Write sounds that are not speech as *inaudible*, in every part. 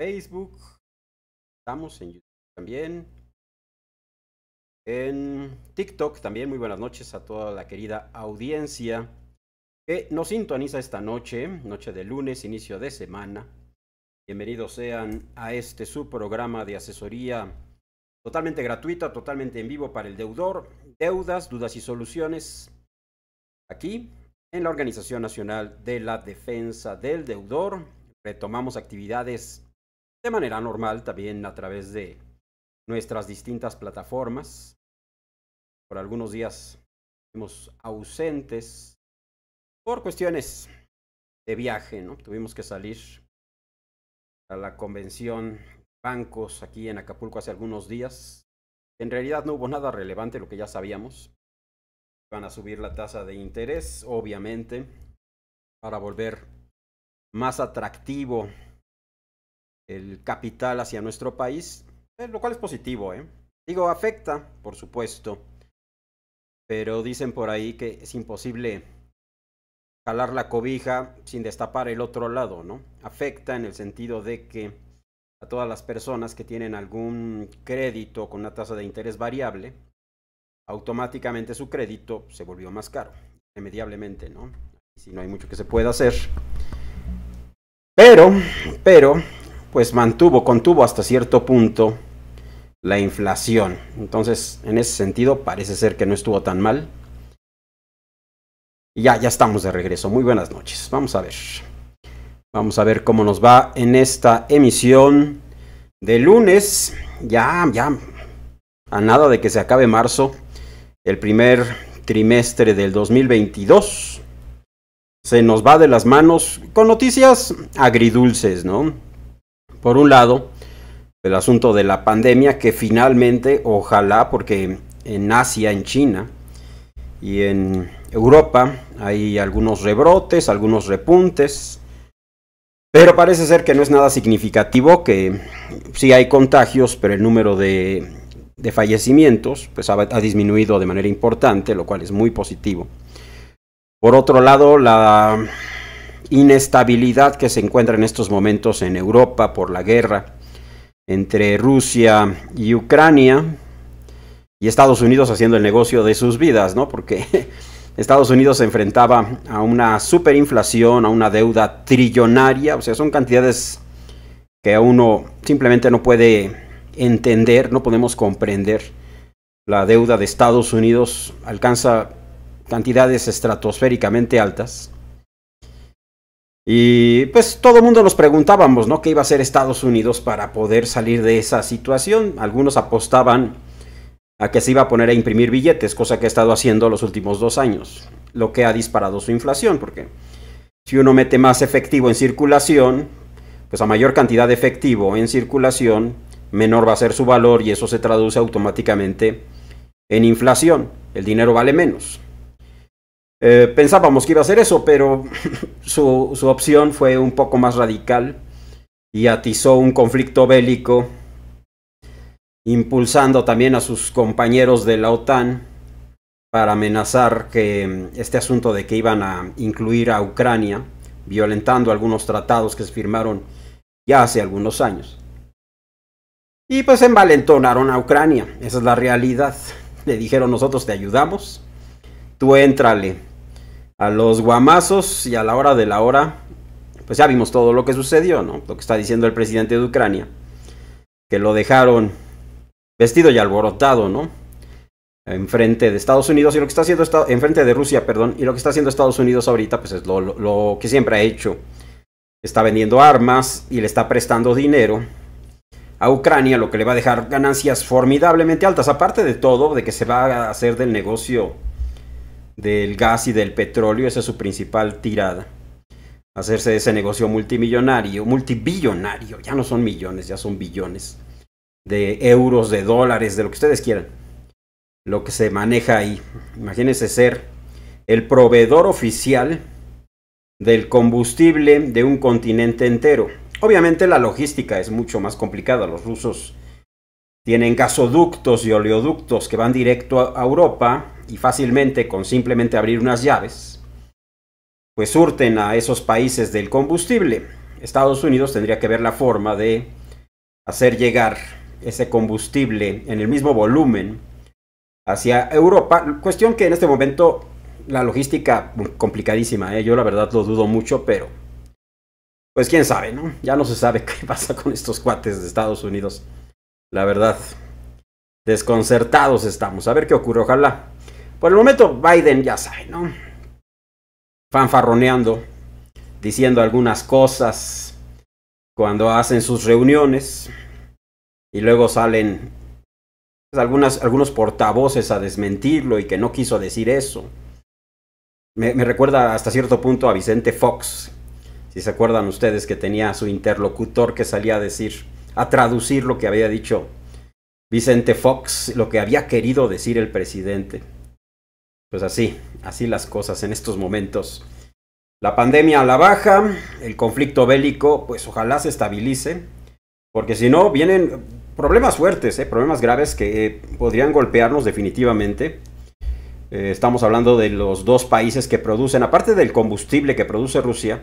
Facebook, estamos en YouTube también. En TikTok también, muy buenas noches a toda la querida audiencia que nos sintoniza esta noche, noche de lunes, inicio de semana. Bienvenidos sean a este su programa de asesoría totalmente gratuita, totalmente en vivo para el deudor, deudas, dudas y soluciones. Aquí en la Organización Nacional de la Defensa del Deudor retomamos actividades de manera normal también a través de nuestras distintas plataformas. Por algunos días fuimos ausentes por cuestiones de viaje, ¿no? Tuvimos que salir a la convención bancos aquí en Acapulco hace algunos días. En realidad no hubo nada relevante, lo que ya sabíamos. Van a subir la tasa de interés, obviamente, para volver más atractivo el capital hacia nuestro país, eh, lo cual es positivo, ¿eh? Digo, afecta, por supuesto, pero dicen por ahí que es imposible jalar la cobija sin destapar el otro lado, ¿no? Afecta en el sentido de que a todas las personas que tienen algún crédito con una tasa de interés variable, automáticamente su crédito se volvió más caro, irremediablemente, ¿no? Si no hay mucho que se pueda hacer. Pero, pero, pues mantuvo, contuvo hasta cierto punto la inflación. Entonces, en ese sentido, parece ser que no estuvo tan mal. ya, ya estamos de regreso. Muy buenas noches. Vamos a ver. Vamos a ver cómo nos va en esta emisión de lunes. Ya, ya. A nada de que se acabe marzo, el primer trimestre del 2022. Se nos va de las manos con noticias agridulces, ¿no? por un lado, el asunto de la pandemia que finalmente, ojalá, porque en Asia, en China y en Europa hay algunos rebrotes, algunos repuntes, pero parece ser que no es nada significativo, que sí hay contagios, pero el número de, fallecimientos pues ha disminuido de manera importante, lo cual es muy positivo. Por otro lado, la inestabilidad que se encuentra en estos momentos en Europa por la guerra entre Rusia y Ucrania y Estados Unidos haciendo el negocio de sus vidas, ¿no? Porque *laughs* Estados Unidos se enfrentaba a una superinflación, a una deuda trillonaria, o sea, son cantidades que uno simplemente no puede entender, no podemos comprender. La deuda de Estados Unidos alcanza cantidades estratosféricamente altas y pues todo el mundo nos preguntábamos, ¿no? ¿Qué iba a hacer Estados Unidos para poder salir de esa situación? Algunos apostaban a que se iba a poner a imprimir billetes, cosa que ha estado haciendo los últimos dos años, lo que ha disparado su inflación, porque si uno mete más efectivo en circulación, pues a mayor cantidad de efectivo en circulación, menor va a ser su valor y eso se traduce automáticamente en inflación, el dinero vale menos. Eh, pensábamos que iba a ser eso, pero *laughs* su, opción fue un poco más radical y atizó un conflicto bélico, impulsando también a sus compañeros de la OTAN para amenazar que mm, este asunto de que iban a incluir a Ucrania, violentando algunos tratados que se firmaron ya hace algunos años. Y pues envalentonaron a Ucrania, esa es la realidad. *laughs* Le dijeron nosotros te ayudamos, tú entrale a los guamazos y a la hora de la hora, pues ya vimos todo lo que sucedió, ¿no? Lo que está diciendo el presidente de Ucrania, que lo dejaron vestido y alborotado, ¿no? Enfrente de Estados Unidos y lo que está haciendo, está, enfrente de Rusia, perdón, y lo que está haciendo Estados Unidos ahorita, pues es lo que siempre ha hecho. Está vendiendo armas y le está prestando dinero a Ucrania, lo que le va a dejar ganancias formidablemente altas, aparte de todo, de que se va a hacer del negocio del gas y del petróleo, esa es su principal tirada. Hacerse de ese negocio multimillonario, multibillonario, ya no son millones, ya son billones de euros, de dólares, de lo que ustedes quieran. Lo que se maneja ahí. Imagínense ser el proveedor oficial del combustible de un continente entero. Obviamente la logística es mucho más complicada. Los rusos tienen gasoductos y oleoductos que van directo a Europa, y fácilmente con simplemente abrir unas llaves, pues surten a esos países del combustible. Estados Unidos tendría que ver la forma de hacer llegar ese combustible en el mismo volumen hacia Europa, cuestión que en este momento la logística mm, complicadísima, ¿eh? yo la verdad lo dudo mucho, pero pues quién sabe, ¿no? Ya no se sabe *laughs* qué pasa con estos cuates de Estados Unidos. La verdad, desconcertados estamos. A ver qué ocurre, ojalá por el momento, Biden ya sabe, ¿no? Fanfarroneando, diciendo algunas cosas cuando hacen sus reuniones y luego salen pues, algunos portavoces a desmentirlo y que no quiso decir eso. Me, me, recuerda hasta cierto punto a Vicente Fox, si se acuerdan ustedes que tenía a su interlocutor que salía a decir, a traducir lo que había dicho Vicente Fox, lo que había querido decir el presidente pues así, así las cosas en estos momentos. La pandemia a la baja, el conflicto bélico, pues ojalá se estabilice, porque si no, vienen problemas fuertes, ¿eh? problemas graves que podrían golpearnos definitivamente. Eh, estamos hablando de los dos países que producen, aparte del combustible que produce Rusia,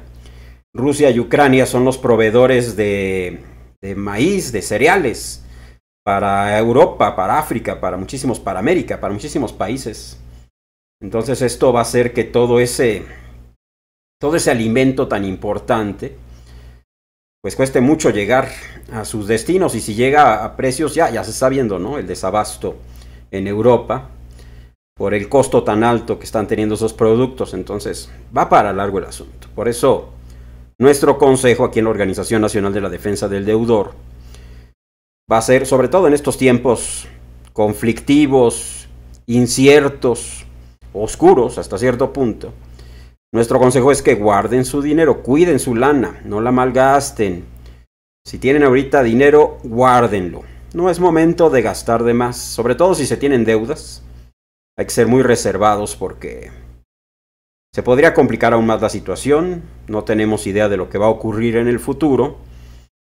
Rusia y Ucrania son los proveedores de, de maíz, de cereales, para Europa, para África, para muchísimos, para América, para muchísimos países. Entonces esto va a hacer que todo ese, todo ese alimento tan importante, pues cueste mucho llegar a sus destinos y si llega a precios ya, ya se está viendo, ¿no? El desabasto en Europa por el costo tan alto que están teniendo esos productos. Entonces va para largo el asunto. Por eso nuestro consejo aquí en la Organización Nacional de la Defensa del Deudor va a ser, sobre todo en estos tiempos conflictivos, inciertos, oscuros hasta cierto punto, nuestro consejo es que guarden su dinero, cuiden su lana, no la malgasten. Si tienen ahorita dinero, guárdenlo. No es momento de gastar de más, sobre todo si se tienen deudas. Hay que ser muy reservados porque se podría complicar aún más la situación. No tenemos idea de lo que va a ocurrir en el futuro.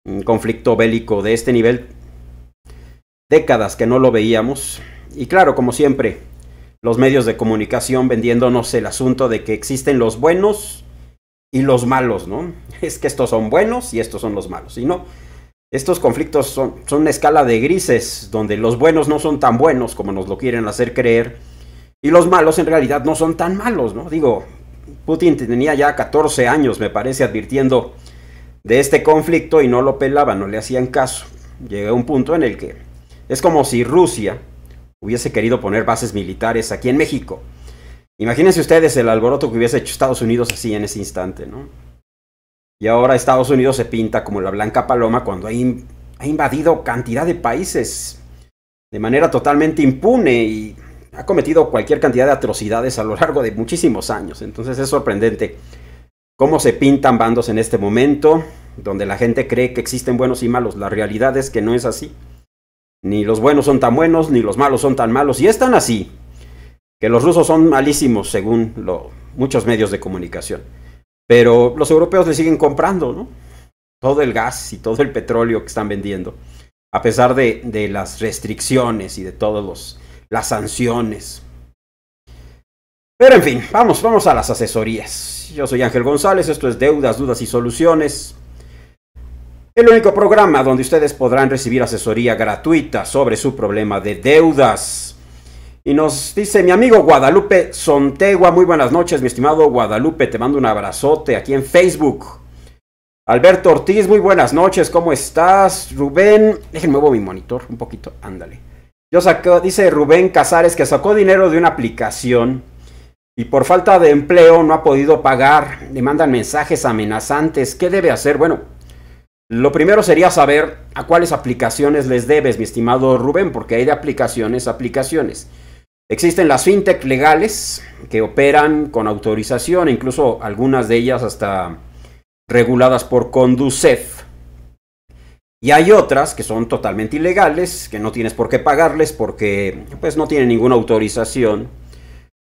Un conflicto bélico de este nivel. Décadas que no lo veíamos. Y claro, como siempre, los medios de comunicación vendiéndonos el asunto de que existen los buenos y los malos, ¿no? *laughs* Es que estos son buenos y estos son los malos. Y no, estos conflictos son, son una escala de grises, donde los buenos no son tan buenos como nos lo quieren hacer creer, y los malos en realidad no son tan malos, ¿no? Digo, Putin tenía ya 14 años, me parece, advirtiendo de este conflicto y no lo pelaba, no le hacían caso. Llega un punto en el que es como si Rusia hubiese querido poner bases militares aquí en México. Imagínense ustedes el alboroto que hubiese hecho Estados Unidos así en ese instante, ¿no? Y ahora Estados Unidos se pinta como la blanca paloma cuando ha, invadido cantidad de países de manera totalmente impune y ha cometido cualquier cantidad de atrocidades a lo largo de muchísimos años. Entonces es sorprendente cómo se pintan bandos en este momento, donde la gente cree que existen buenos y malos. La realidad es que no es así. Ni los buenos son tan buenos, ni los malos son tan malos. Y están así. Que los rusos son malísimos, según muchos medios de comunicación. Pero los europeos le siguen comprando, ¿no? Todo el gas y todo el petróleo que están vendiendo. A pesar de, de las restricciones y de todas las sanciones. Pero en fin, vamos, vamos a las asesorías. Yo soy Ángel González, esto es Deudas, Dudas y Soluciones. El único programa donde ustedes podrán recibir asesoría gratuita sobre su problema de deudas. Y nos dice mi amigo Guadalupe Sontegua, muy buenas noches, mi estimado Guadalupe, te mando un abrazote aquí en Facebook. Alberto Ortiz, muy buenas noches, ¿cómo estás? Rubén, déjenme mover mi monitor un poquito, ándale. Yo saco dice Rubén Casares que sacó dinero de una aplicación y por falta de empleo no ha podido pagar. Le mandan mensajes amenazantes. ¿Qué debe hacer? Bueno, lo primero sería saber a cuáles aplicaciones les debes, mi estimado Rubén, porque hay de aplicaciones aplicaciones. Existen las fintech legales que operan con autorización, incluso algunas de ellas hasta reguladas por Conducef. Y hay otras que son totalmente ilegales, que no tienes por qué pagarles porque pues no tienen ninguna autorización,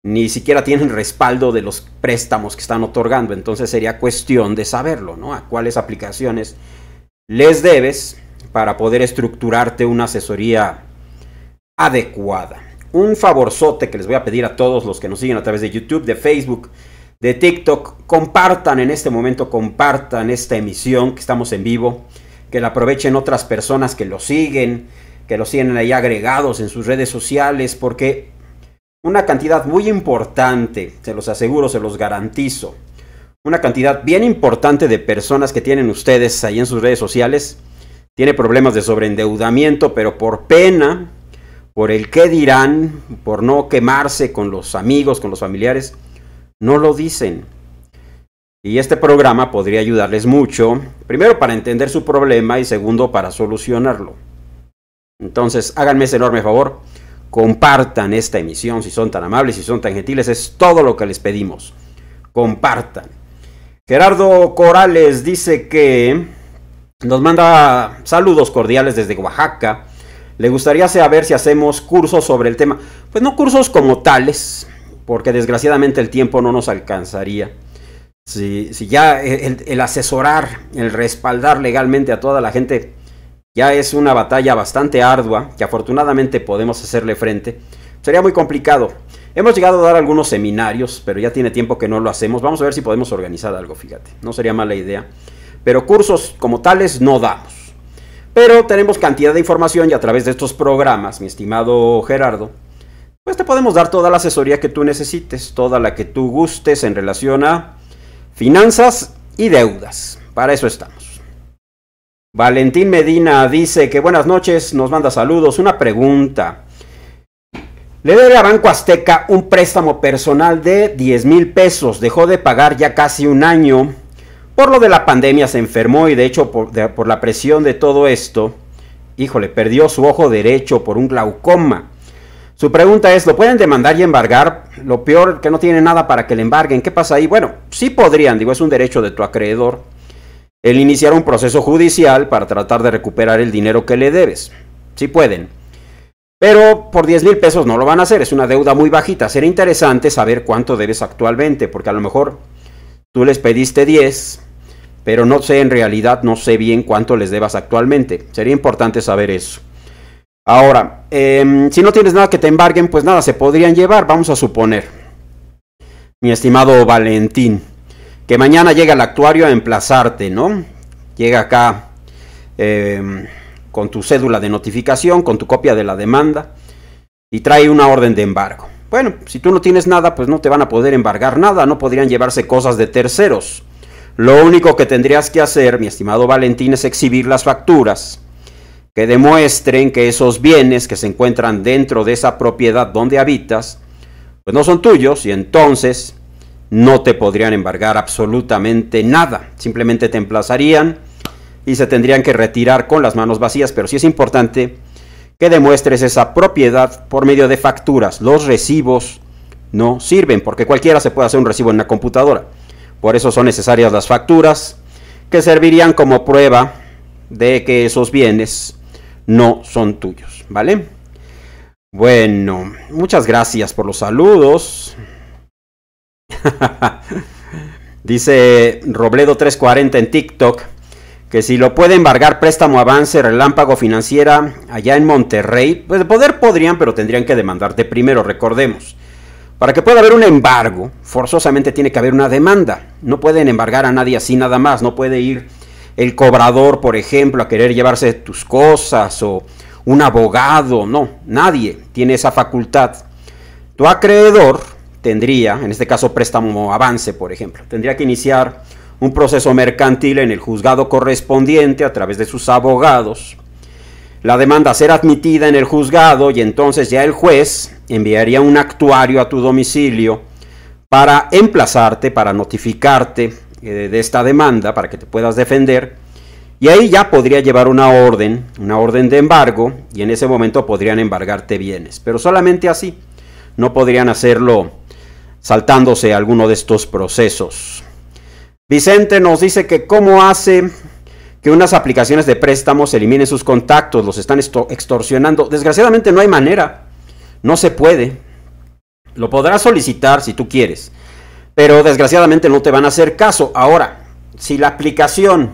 ni siquiera tienen respaldo de los préstamos que están otorgando, entonces sería cuestión de saberlo, ¿no? A cuáles aplicaciones les debes para poder estructurarte una asesoría adecuada. Un favorzote que les voy a pedir a todos los que nos siguen a través de YouTube, de Facebook, de TikTok, compartan en este momento, compartan esta emisión que estamos en vivo, que la aprovechen otras personas que lo siguen, que lo siguen ahí agregados en sus redes sociales, porque una cantidad muy importante, se los aseguro, se los garantizo, una cantidad bien importante de personas que tienen ustedes ahí en sus redes sociales tiene problemas de sobreendeudamiento, pero por pena, por el qué dirán, por no quemarse con los amigos, con los familiares, no lo dicen. Y este programa podría ayudarles mucho, primero para entender su problema y segundo para solucionarlo. Entonces, háganme ese enorme favor, compartan esta emisión si son tan amables, si son tan gentiles, es todo lo que les pedimos. Compartan Gerardo Corales dice que nos manda saludos cordiales desde Oaxaca. Le gustaría saber si hacemos cursos sobre el tema. Pues no cursos como tales, porque desgraciadamente el tiempo no nos alcanzaría. Si, ya el, el asesorar, el respaldar legalmente a toda la gente ya es una batalla bastante ardua, que afortunadamente podemos hacerle frente, sería muy complicado. Hemos llegado a dar algunos seminarios, pero ya tiene tiempo que no lo hacemos. Vamos a ver si podemos organizar algo, fíjate. No sería mala idea. Pero cursos como tales no damos. Pero tenemos cantidad de información y a través de estos programas, mi estimado Gerardo, pues te podemos dar toda la asesoría que tú necesites, toda la que tú gustes en relación a finanzas y deudas. Para eso estamos. Valentín Medina dice que buenas noches, nos manda saludos, una pregunta. Le debe a Banco Azteca un préstamo personal de 10 mil pesos. Dejó de pagar ya casi un año. Por lo de la pandemia se enfermó y de hecho por, la presión de todo esto, híjole, perdió su ojo derecho por un glaucoma. Su pregunta es, ¿lo pueden demandar y embargar? Lo peor, que no tiene nada para que le embarguen. ¿Qué pasa ahí? Bueno, sí podrían, digo, es un derecho de tu acreedor el iniciar un proceso judicial para tratar de recuperar el dinero que le debes. Sí pueden. Pero por 10 mil pesos no lo van a hacer, es una deuda muy bajita. Sería interesante saber cuánto debes actualmente, porque a lo mejor tú les pediste 10, pero no sé, en realidad no sé bien cuánto les debas actualmente. Sería importante saber eso. Ahora, em, si no tienes nada que te embarguen, pues nada, se podrían llevar, vamos a suponer. Mi estimado Valentín, que mañana llega el actuario a emplazarte, ¿no? Llega acá. Em, con tu cédula de notificación, con tu copia de la demanda y trae una orden de embargo. Bueno, si tú no tienes nada, pues no te van a poder embargar nada, no podrían llevarse cosas de terceros. Lo único que tendrías que hacer, mi estimado Valentín, es exhibir las facturas que demuestren que esos bienes que se encuentran dentro de esa propiedad donde habitas, pues no son tuyos y entonces no te podrían embargar absolutamente nada. Simplemente te emplazarían y se tendrían que retirar con las manos vacías, pero sí es importante que demuestres esa propiedad por medio de facturas. Los recibos no sirven porque cualquiera se puede hacer un recibo en una computadora. Por eso son necesarias las facturas que servirían como prueba de que esos bienes no son tuyos, ¿vale? Bueno, muchas gracias por los saludos. *laughs* Dice Robledo340 en TikTok que si lo puede embargar préstamo avance relámpago financiera allá en Monterrey, pues de poder podrían, pero tendrían que demandarte primero, recordemos. Para que pueda haber un embargo, forzosamente tiene que haber una demanda. No pueden embargar a nadie así nada más, no puede ir el cobrador, por ejemplo, a querer llevarse tus cosas o un abogado, no, nadie tiene esa facultad. Tu acreedor tendría, en este caso préstamo avance, por ejemplo, tendría que iniciar un proceso mercantil en el juzgado correspondiente a través de sus abogados. La demanda será admitida en el juzgado y entonces ya el juez enviaría un actuario a tu domicilio para emplazarte, para notificarte eh, de esta demanda, para que te puedas defender. Y ahí ya podría llevar una orden, una orden de embargo, y en ese momento podrían embargarte bienes. Pero solamente así, no podrían hacerlo saltándose alguno de estos procesos. Vicente nos dice que cómo hace que unas aplicaciones de préstamos eliminen sus contactos, los están extorsionando. Desgraciadamente no hay manera, no se puede. Lo podrás solicitar si tú quieres, pero desgraciadamente no te van a hacer caso. Ahora, si la aplicación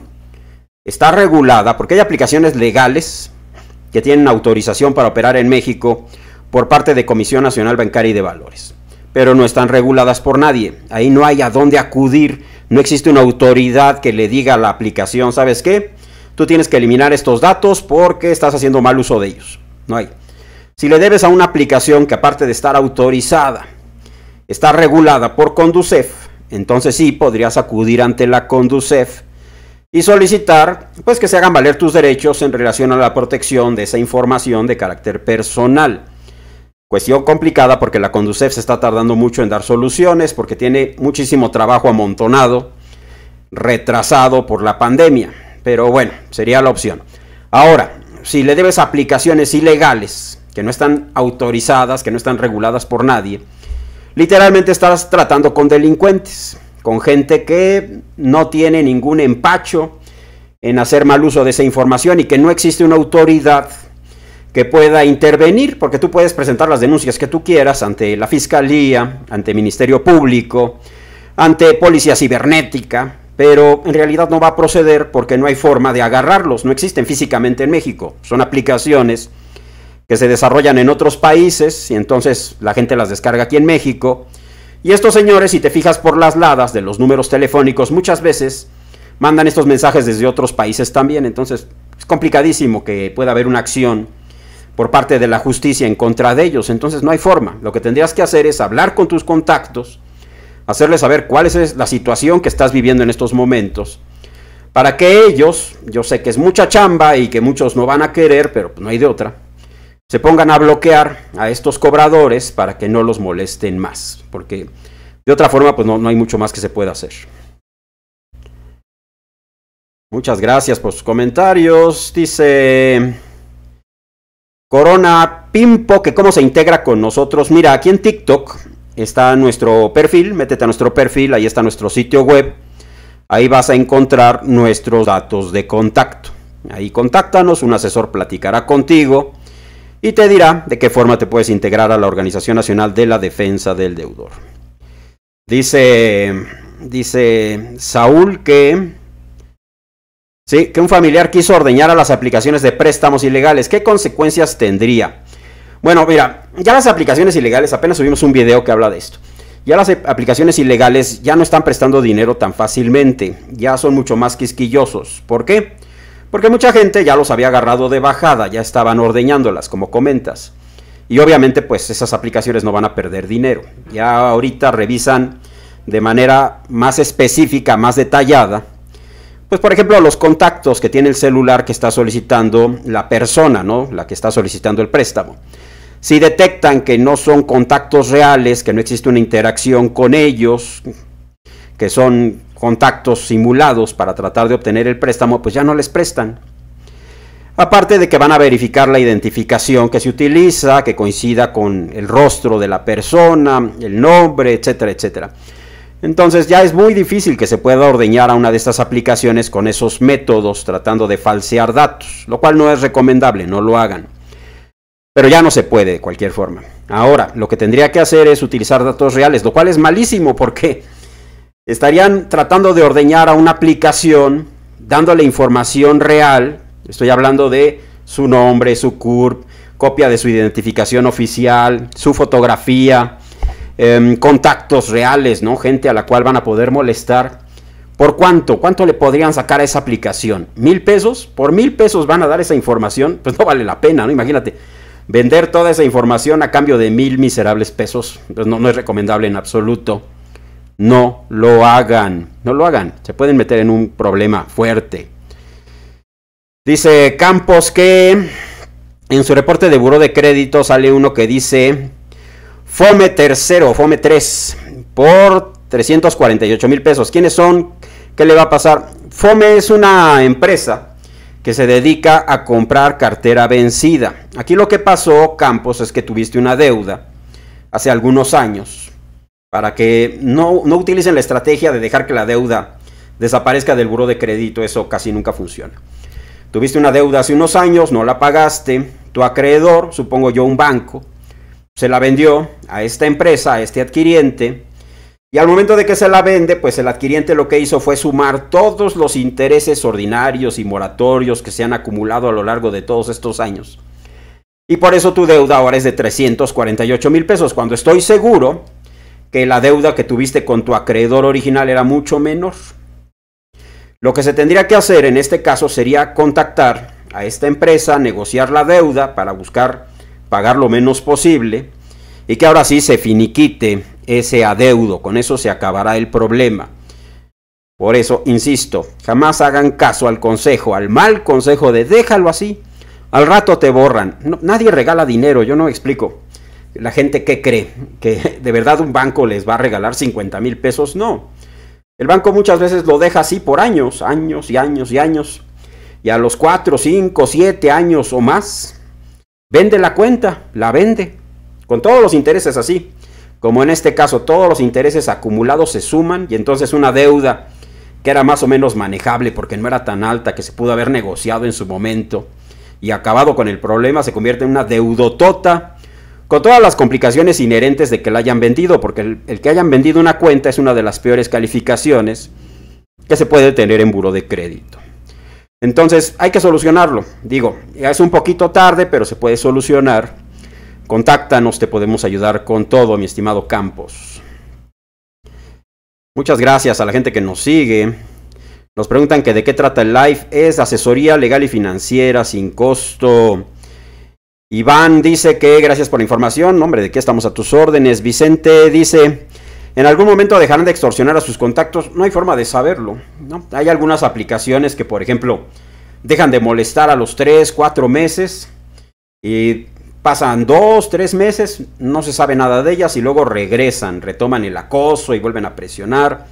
está regulada, porque hay aplicaciones legales que tienen autorización para operar en México por parte de Comisión Nacional Bancaria y de Valores, pero no están reguladas por nadie. Ahí no hay a dónde acudir no existe una autoridad que le diga a la aplicación, ¿sabes qué? Tú tienes que eliminar estos datos porque estás haciendo mal uso de ellos. No hay. Si le debes a una aplicación que aparte de estar autorizada, está regulada por Conducef, entonces sí podrías acudir ante la Conducef y solicitar pues que se hagan valer tus derechos en relación a la protección de esa información de carácter personal. Cuestión complicada porque la Conducef se está tardando mucho en dar soluciones porque tiene muchísimo trabajo amontonado, retrasado por la pandemia. Pero bueno, sería la opción. Ahora, si le debes aplicaciones ilegales que no están autorizadas, que no están reguladas por nadie, literalmente estás tratando con delincuentes, con gente que no tiene ningún empacho en hacer mal uso de esa información y que no existe una autoridad que pueda intervenir, porque tú puedes presentar las denuncias que tú quieras ante la Fiscalía, ante el Ministerio Público, ante Policía Cibernética, pero en realidad no va a proceder porque no hay forma de agarrarlos, no existen físicamente en México, son aplicaciones que se desarrollan en otros países y entonces la gente las descarga aquí en México. Y estos señores, si te fijas por las ladas de los números telefónicos, muchas veces mandan estos mensajes desde otros países también, entonces es complicadísimo que pueda haber una acción por parte de la justicia en contra de ellos. Entonces no hay forma. Lo que tendrías que hacer es hablar con tus contactos, hacerles saber cuál es la situación que estás viviendo en estos momentos, para que ellos, yo sé que es mucha chamba y que muchos no van a querer, pero no hay de otra, se pongan a bloquear a estos cobradores para que no los molesten más, porque de otra forma pues no, no hay mucho más que se pueda hacer. Muchas gracias por sus comentarios. Dice Corona Pimpo, que cómo se integra con nosotros. Mira, aquí en TikTok está nuestro perfil, métete a nuestro perfil, ahí está nuestro sitio web. Ahí vas a encontrar nuestros datos de contacto. Ahí contáctanos, un asesor platicará contigo y te dirá de qué forma te puedes integrar a la Organización Nacional de la Defensa del Deudor. Dice, dice Saúl que Sí, que un familiar quiso ordeñar a las aplicaciones de préstamos ilegales. ¿Qué consecuencias tendría? Bueno, mira, ya las aplicaciones ilegales, apenas subimos un video que habla de esto. Ya las aplicaciones ilegales ya no están prestando dinero tan fácilmente, ya son mucho más quisquillosos. ¿Por qué? Porque mucha gente ya los había agarrado de bajada, ya estaban ordeñándolas, como comentas. Y obviamente pues esas aplicaciones no van a perder dinero. Ya ahorita revisan de manera más específica, más detallada pues por ejemplo, los contactos que tiene el celular que está solicitando la persona, ¿no? La que está solicitando el préstamo. Si detectan que no son contactos reales, que no existe una interacción con ellos, que son contactos simulados para tratar de obtener el préstamo, pues ya no les prestan. Aparte de que van a verificar la identificación que se utiliza, que coincida con el rostro de la persona, el nombre, etcétera, etcétera. Entonces ya es muy difícil que se pueda ordeñar a una de estas aplicaciones con esos métodos tratando de falsear datos, lo cual no es recomendable, no lo hagan. Pero ya no se puede de cualquier forma. Ahora, lo que tendría que hacer es utilizar datos reales, lo cual es malísimo porque estarían tratando de ordeñar a una aplicación dándole información real. Estoy hablando de su nombre, su CURP, copia de su identificación oficial, su fotografía, Em, contactos reales, ¿no? Gente a la cual van a poder molestar. ¿Por cuánto? ¿Cuánto le podrían sacar a esa aplicación? ¿Mil pesos? ¿Por mil pesos van a dar esa información? Pues no vale la pena, ¿no? Imagínate, vender toda esa información a cambio de mil miserables pesos, pues no, no es recomendable en absoluto. No lo hagan, no lo hagan. Se pueden meter en un problema fuerte. Dice Campos que en su reporte de Buró de Crédito sale uno que dice Fome tercero, Fome 3, por 348 mil pesos. ¿Quiénes son? ¿Qué le va a pasar? Fome es una empresa que se dedica a comprar cartera vencida. Aquí lo que pasó, Campos, es que tuviste una deuda hace algunos años para que no, no utilicen la estrategia de dejar que la deuda desaparezca del buro de crédito. Eso casi nunca funciona. Tuviste una deuda hace unos años, no la pagaste, tu acreedor, supongo yo un banco, se la vendió a esta empresa, a este adquiriente, y al momento de que se la vende, pues el adquiriente lo que hizo fue sumar todos los intereses ordinarios y moratorios que se han acumulado a lo largo de todos estos años. Y por eso tu deuda ahora es de 348 mil pesos, cuando estoy seguro que la deuda que tuviste con tu acreedor original era mucho menor. Lo que se tendría que hacer en este caso sería contactar a esta empresa, negociar la deuda para buscar pagar lo menos posible y que ahora sí se finiquite ese adeudo, con eso se acabará el problema. Por eso, insisto, jamás hagan caso al consejo, al mal consejo de déjalo así, al rato te borran. nadie regala dinero, yo no explico. La gente que cree que de verdad un banco les va a regalar 50 mil pesos, no. El banco muchas veces lo deja así por años, años y años y años. Y a los 4, 5, 7 años o más, Vende la cuenta, la vende. Con todos los intereses así. Como en este caso todos los intereses acumulados se suman y entonces una deuda que era más o menos manejable porque no era tan alta que se pudo haber negociado en su momento y acabado con el problema se convierte en una deudotota con todas las complicaciones inherentes de que la hayan vendido, porque el, que hayan vendido una cuenta es una de las peores calificaciones que se puede tener en buro de crédito. Entonces hay que solucionarlo. Digo, ya es un poquito tarde, pero se puede solucionar. Contáctanos, te podemos ayudar con todo, mi estimado Campos. Muchas gracias a la gente que nos sigue. Nos preguntan que de qué trata el live. Es asesoría legal y financiera sin costo. Iván dice que gracias por la información. Hombre, de qué estamos a tus órdenes. Vicente dice, en algún momento dejarán de extorsionar a sus contactos, no hay forma de saberlo. Hay algunas aplicaciones que, por ejemplo, dejan de molestar a los 3, 4 meses y pasan 2, 3 meses, no se sabe nada de ellas y luego regresan, retoman el acoso y vuelven a presionar.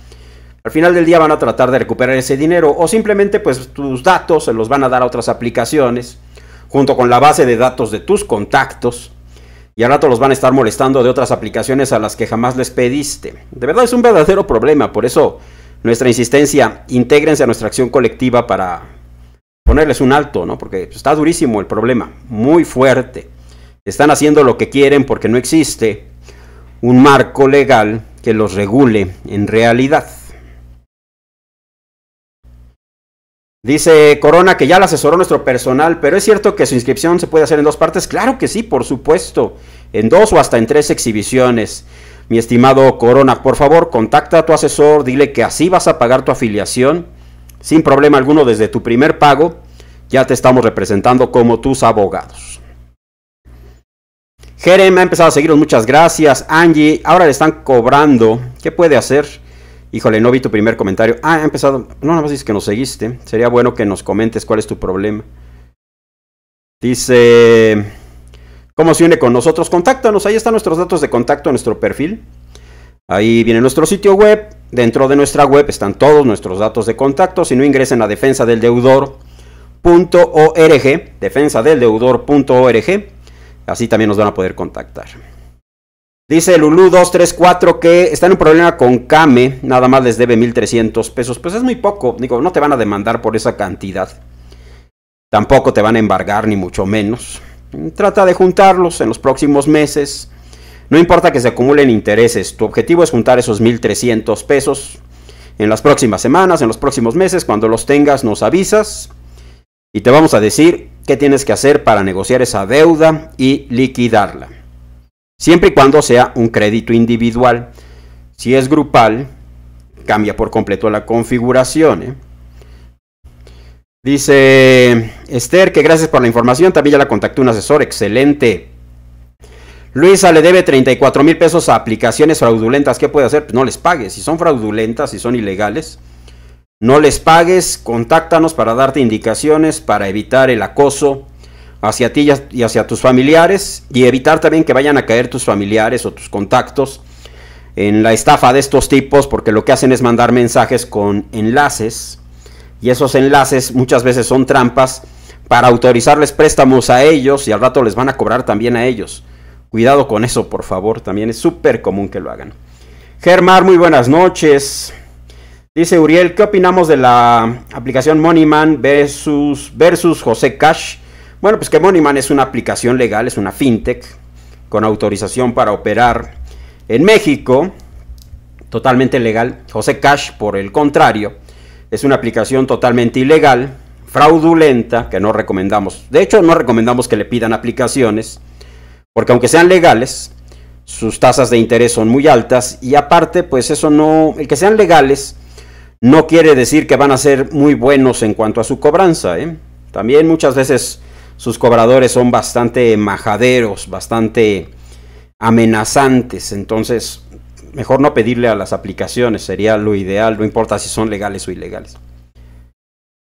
Al final del día van a tratar de recuperar ese dinero o simplemente pues tus datos se los van a dar a otras aplicaciones junto con la base de datos de tus contactos y al rato los van a estar molestando de otras aplicaciones a las que jamás les pediste. De verdad es un verdadero problema, por eso nuestra insistencia, intégrense a nuestra acción colectiva para ponerles un alto, ¿no? Porque pues, está durísimo el problema, muy fuerte. Están haciendo lo que quieren porque no existe un marco legal que los regule en realidad. Dice Corona que ya le asesoró nuestro personal, pero es cierto que su inscripción se puede hacer en dos partes. Claro que sí, por supuesto, en dos o hasta en tres exhibiciones. Mi estimado Corona, por favor, contacta a tu asesor, dile que así vas a pagar tu afiliación, sin problema alguno desde tu primer pago, ya te estamos representando como tus abogados. Jerem ha empezado a seguirnos, muchas gracias. Angie, ahora le están cobrando, ¿qué puede hacer? Híjole, no vi tu primer comentario. Ah, ha empezado. No, nada más dices que nos seguiste. Sería bueno que nos comentes cuál es tu problema. Dice. ¿Cómo se une con nosotros? Contáctanos. Ahí están nuestros datos de contacto, nuestro perfil. Ahí viene nuestro sitio web. Dentro de nuestra web están todos nuestros datos de contacto. Si no ingresen a defensadeldeudor.org, defensadeldeudor.org, así también nos van a poder contactar. Dice Lulu234 que está en un problema con Kame, nada más les debe 1.300 pesos. Pues es muy poco, digo, no te van a demandar por esa cantidad. Tampoco te van a embargar, ni mucho menos. Trata de juntarlos en los próximos meses. No importa que se acumulen intereses, tu objetivo es juntar esos 1.300 pesos en las próximas semanas, en los próximos meses. Cuando los tengas nos avisas y te vamos a decir qué tienes que hacer para negociar esa deuda y liquidarla siempre y cuando sea un crédito individual. Si es grupal, cambia por completo la configuración. ¿eh? Dice Esther que gracias por la información, también ya la contactó un asesor, excelente. Luisa le debe 34 mil pesos a aplicaciones fraudulentas. ¿Qué puede hacer? Pues no les pagues. Si son fraudulentas, si son ilegales, no les pagues. Contáctanos para darte indicaciones, para evitar el acoso hacia ti y hacia tus familiares y evitar también que vayan a caer tus familiares o tus contactos en la estafa de estos tipos porque lo que hacen es mandar mensajes con enlaces y esos enlaces muchas veces son trampas para autorizarles préstamos a ellos y al rato les van a cobrar también a ellos. Cuidado con eso, por favor, también es súper común que lo hagan. Germar, muy buenas noches. Dice Uriel, ¿qué opinamos de la aplicación Moneyman versus, versus José Cash? Bueno, pues que Moneyman es una aplicación legal, es una fintech con autorización para operar en México, totalmente legal. José Cash, por el contrario, es una aplicación totalmente ilegal, fraudulenta, que no recomendamos. De hecho, no recomendamos que le pidan aplicaciones, porque aunque sean legales, sus tasas de interés son muy altas y aparte, pues eso no, el que sean legales no quiere decir que van a ser muy buenos en cuanto a su cobranza. ¿eh? También muchas veces sus cobradores son bastante majaderos, bastante amenazantes, entonces mejor no pedirle a las aplicaciones, sería lo ideal, no importa si son legales o ilegales.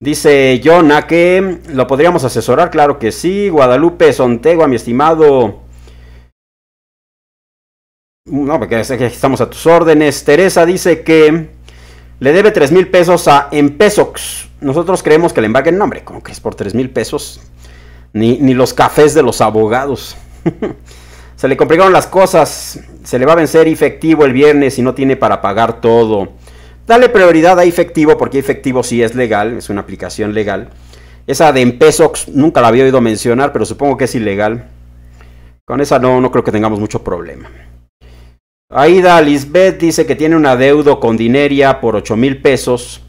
Dice Jonah que lo podríamos asesorar, claro que sí. Guadalupe Sontegua, mi estimado. No, porque estamos a tus órdenes. Teresa dice que le debe 3 mil pesos a Empesox. Nosotros creemos que le embarguen nombre, como que es por 3 mil pesos ni, los cafés de los abogados. *laughs* se le complicaron las cosas, se le va a vencer efectivo el viernes y no tiene para pagar todo. Dale prioridad a efectivo porque efectivo sí es legal, es una aplicación legal. Esa de pesos nunca la había oído mencionar, pero supongo que es ilegal. Con esa no, no creo que tengamos mucho problema. Aida Lisbeth dice que tiene un adeudo con dineria por 8 mil pesos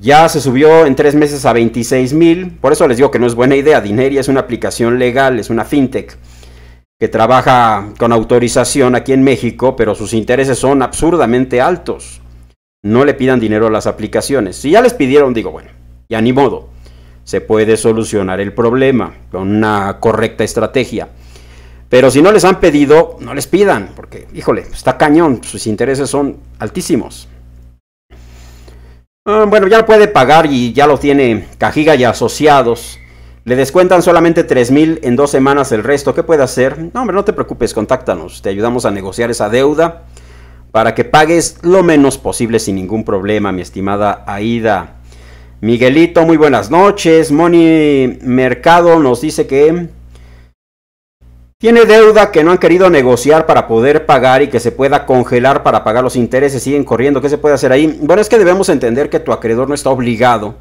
ya se subió en tres meses a 26 mil. Por eso les digo que no es buena idea. Dineria es una aplicación legal, es una fintech que trabaja con autorización aquí en México, pero sus intereses son absurdamente altos. No le pidan dinero a las aplicaciones. Si ya les pidieron, digo, bueno, ya ni modo. Se puede solucionar el problema con una correcta estrategia. Pero si no les han pedido, no les pidan, porque, híjole, está cañón, sus intereses son altísimos. Ah, bueno, ya puede pagar y ya lo tiene Cajiga y asociados. Le descuentan solamente 3 mil en dos semanas el resto. ¿Qué puede hacer? No, hombre, no te preocupes, contáctanos. Te ayudamos a negociar esa deuda para que pagues lo menos posible sin ningún problema, mi estimada Aida. Miguelito, muy buenas noches. Moni Mercado nos dice que tiene deuda que no han querido negociar para poder pagar y que se pueda congelar para pagar los intereses, siguen corriendo. ¿Qué se puede hacer ahí? Bueno, es que debemos entender que tu acreedor no está obligado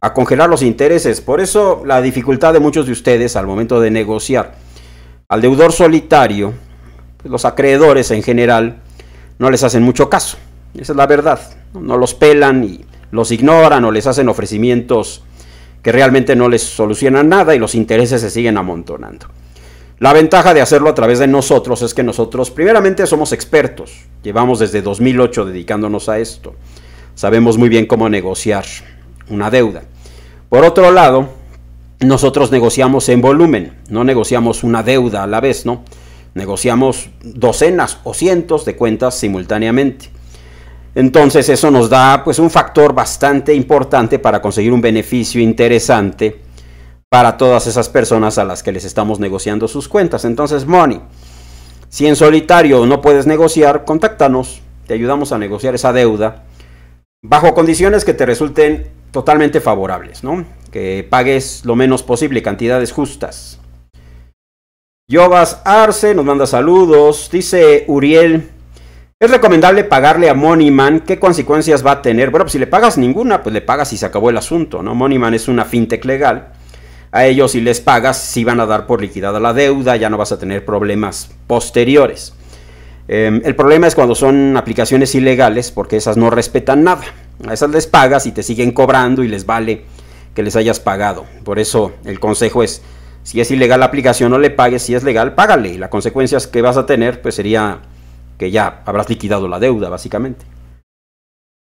a congelar los intereses. Por eso la dificultad de muchos de ustedes al momento de negociar. Al deudor solitario, pues, los acreedores en general no les hacen mucho caso. Esa es la verdad. No los pelan y los ignoran o les hacen ofrecimientos que realmente no les solucionan nada y los intereses se siguen amontonando. La ventaja de hacerlo a través de nosotros es que nosotros primeramente somos expertos. Llevamos desde 2008 dedicándonos a esto. Sabemos muy bien cómo negociar una deuda. Por otro lado, nosotros negociamos en volumen, no negociamos una deuda a la vez, ¿no? Negociamos docenas o cientos de cuentas simultáneamente. Entonces eso nos da pues un factor bastante importante para conseguir un beneficio interesante para todas esas personas a las que les estamos negociando sus cuentas. Entonces, Money, si en solitario no puedes negociar, contáctanos, te ayudamos a negociar esa deuda bajo condiciones que te resulten totalmente favorables, ¿no? Que pagues lo menos posible, cantidades justas. yobas Arce nos manda saludos, dice Uriel. Es recomendable pagarle a Moneyman. ¿Qué consecuencias va a tener? Bueno, pues si le pagas ninguna, pues le pagas y se acabó el asunto, ¿no? Moneyman es una fintech legal a ellos si les pagas, si van a dar por liquidada la deuda, ya no vas a tener problemas posteriores. Em, el problema es cuando son aplicaciones ilegales, porque esas no respetan nada. A esas les pagas y te siguen cobrando y les vale que les hayas pagado. Por eso el consejo es, si es ilegal la aplicación, no le pagues, si es legal, págale. Y las consecuencias que vas a tener, pues sería que ya habrás liquidado la deuda, básicamente.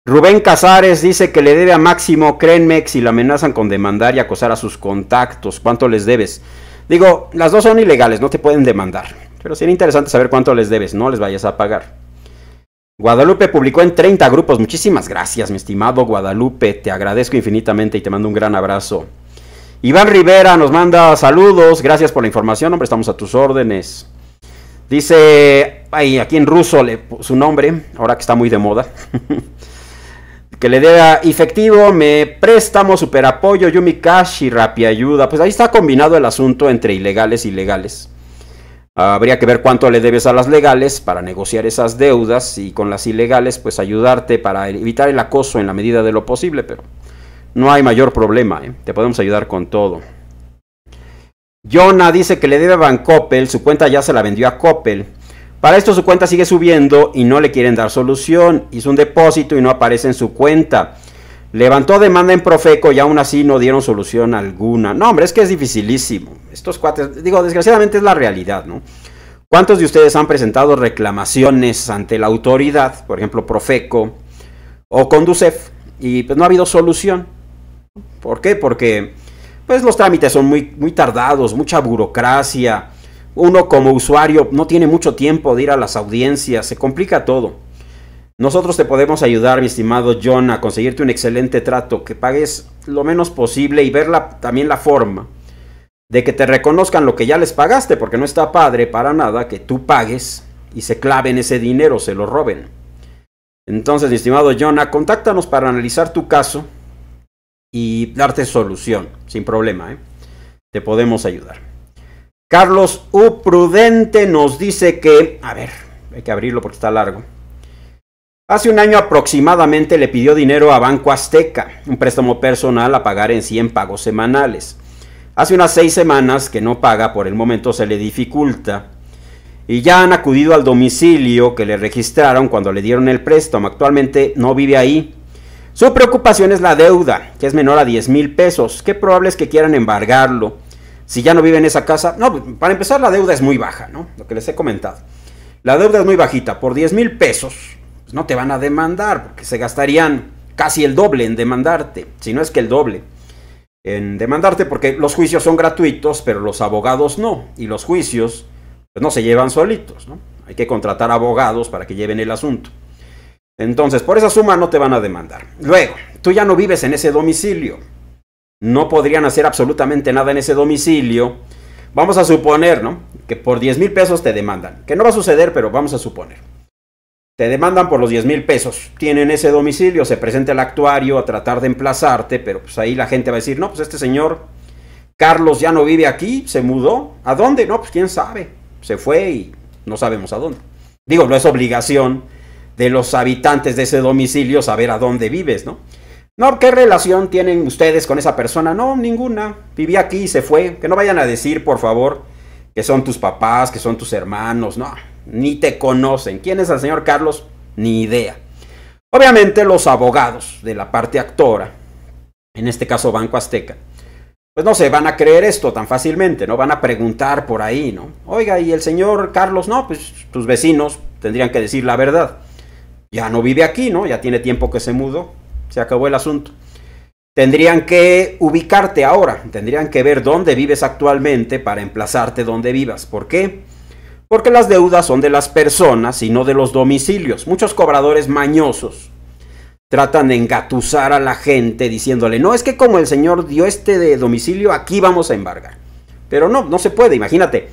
Rubén Casares dice que le debe a Máximo Crenmex y la amenazan con demandar y acosar a sus contactos. ¿Cuánto les debes? Digo, las dos son ilegales, no te pueden demandar. Pero sería interesante saber cuánto les debes, no les vayas a pagar. Guadalupe publicó en 30 grupos. Muchísimas gracias, mi estimado Guadalupe. Te agradezco infinitamente y te mando un gran abrazo. Iván Rivera nos manda saludos. Gracias por la información, hombre. Estamos a tus órdenes. Dice, ay, aquí en ruso le, su nombre, ahora que está muy de moda. *laughs* que le dé efectivo, me préstamo, superapoyo, Yumi Cash y rápida Ayuda. Pues ahí está combinado el asunto entre ilegales y legales. Habría que ver cuánto le debes a las legales para negociar esas deudas y con las ilegales pues ayudarte para evitar el acoso en la medida de lo posible, pero no hay mayor problema, ¿eh? te podemos ayudar con todo. Jonah dice que le debe a Van su cuenta ya se la vendió a Coppel para esto su cuenta sigue subiendo y no le quieren dar solución. Hizo un depósito y no aparece en su cuenta. Levantó demanda en Profeco y aún así no dieron solución alguna. No, hombre, es que es dificilísimo. Estos cuates, digo, desgraciadamente es la realidad, ¿no? ¿Cuántos de ustedes han presentado reclamaciones ante la autoridad, por ejemplo, Profeco o Conducef, y pues no ha habido solución? ¿Por qué? Porque pues los trámites son muy, muy tardados, mucha burocracia uno como usuario no tiene mucho tiempo de ir a las audiencias, se complica todo. Nosotros te podemos ayudar, mi estimado John, a conseguirte un excelente trato, que pagues lo menos posible y ver también la forma de que te reconozcan lo que ya les pagaste, porque no está padre para nada que tú pagues y se claven ese dinero, se lo roben. Entonces, mi estimado John, contáctanos para analizar tu caso y darte solución, sin problema, ¿eh? te podemos ayudar. Carlos U. Prudente nos dice que, a ver, hay que abrirlo porque está largo. Hace un año aproximadamente le pidió dinero a Banco Azteca, un préstamo personal a pagar en 100 pagos semanales. Hace unas seis semanas que no paga, por el momento se le dificulta. Y ya han acudido al domicilio que le registraron cuando le dieron el préstamo. Actualmente no vive ahí. Su preocupación es la deuda, que es menor a 10 mil pesos, Qué probable es que quieran embargarlo si ya no vive en esa casa, no, pues, para empezar la deuda es muy baja, ¿no? Lo que les he comentado. La deuda es muy bajita, por 10 mil pesos, pues, no te van a demandar, porque se gastarían casi el doble en demandarte, si no es que el doble, en demandarte, porque los juicios son gratuitos, pero los abogados no, y los juicios pues, no se llevan solitos, ¿no? Hay que contratar abogados para que lleven el asunto. Entonces, por esa suma no te van a demandar. Luego, tú ya no vives en ese domicilio, no podrían hacer absolutamente nada en ese domicilio. Vamos a suponer, ¿no? Que por 10 mil pesos te demandan. Que no va a suceder, pero vamos a suponer. Te demandan por los 10 mil pesos. Tienen ese domicilio, se presenta el actuario a tratar de emplazarte, pero pues ahí la gente va a decir, no, pues este señor Carlos ya no vive aquí, se mudó. ¿A dónde? No, pues quién sabe. Se fue y no sabemos a dónde. Digo, no es obligación de los habitantes de ese domicilio saber a dónde vives, ¿no? ¿qué relación tienen ustedes con esa persona? No, ninguna. vivía aquí y se fue. Que no vayan a decir, por favor, que son tus papás, que son tus hermanos. No, ni te conocen. ¿Quién es el señor Carlos? Ni idea. Obviamente los abogados de la parte actora, en este caso Banco Azteca, pues no se van a creer esto tan fácilmente, no van a preguntar por ahí, ¿no? Oiga, ¿y el señor Carlos? No, pues tus vecinos tendrían que decir la verdad. Ya no vive aquí, ¿no? Ya tiene tiempo que se mudó se acabó el asunto. Tendrían que ubicarte ahora, tendrían que ver dónde vives actualmente para emplazarte donde vivas. ¿Por qué? Porque las deudas son de las personas y no de los domicilios. Muchos cobradores mañosos tratan de engatusar a la gente diciéndole, no, es que como el señor dio este de domicilio, aquí vamos a embargar. Pero no, no se puede, imagínate.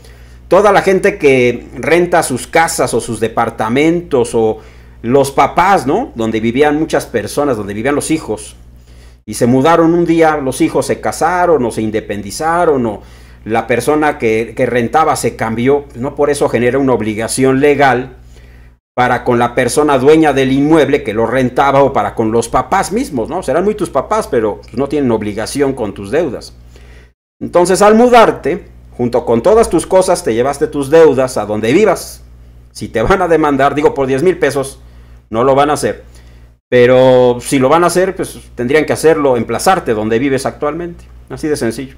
Toda la gente que renta sus casas o sus departamentos o los papás, ¿no? Donde vivían muchas personas, donde vivían los hijos. Y se mudaron un día, los hijos se casaron o se independizaron o la persona que, rentaba se cambió. No por eso genera una obligación legal para con la persona dueña del inmueble que lo rentaba o para con los papás mismos, ¿no? Serán muy tus papás, pero pues, no tienen obligación con tus deudas. Entonces al mudarte, junto con todas tus cosas, te llevaste tus deudas a donde vivas. Si te van a demandar, digo, por 10 mil pesos, no lo van a hacer. Pero si lo van a hacer, pues tendrían que hacerlo, emplazarte donde vives actualmente. Así de sencillo.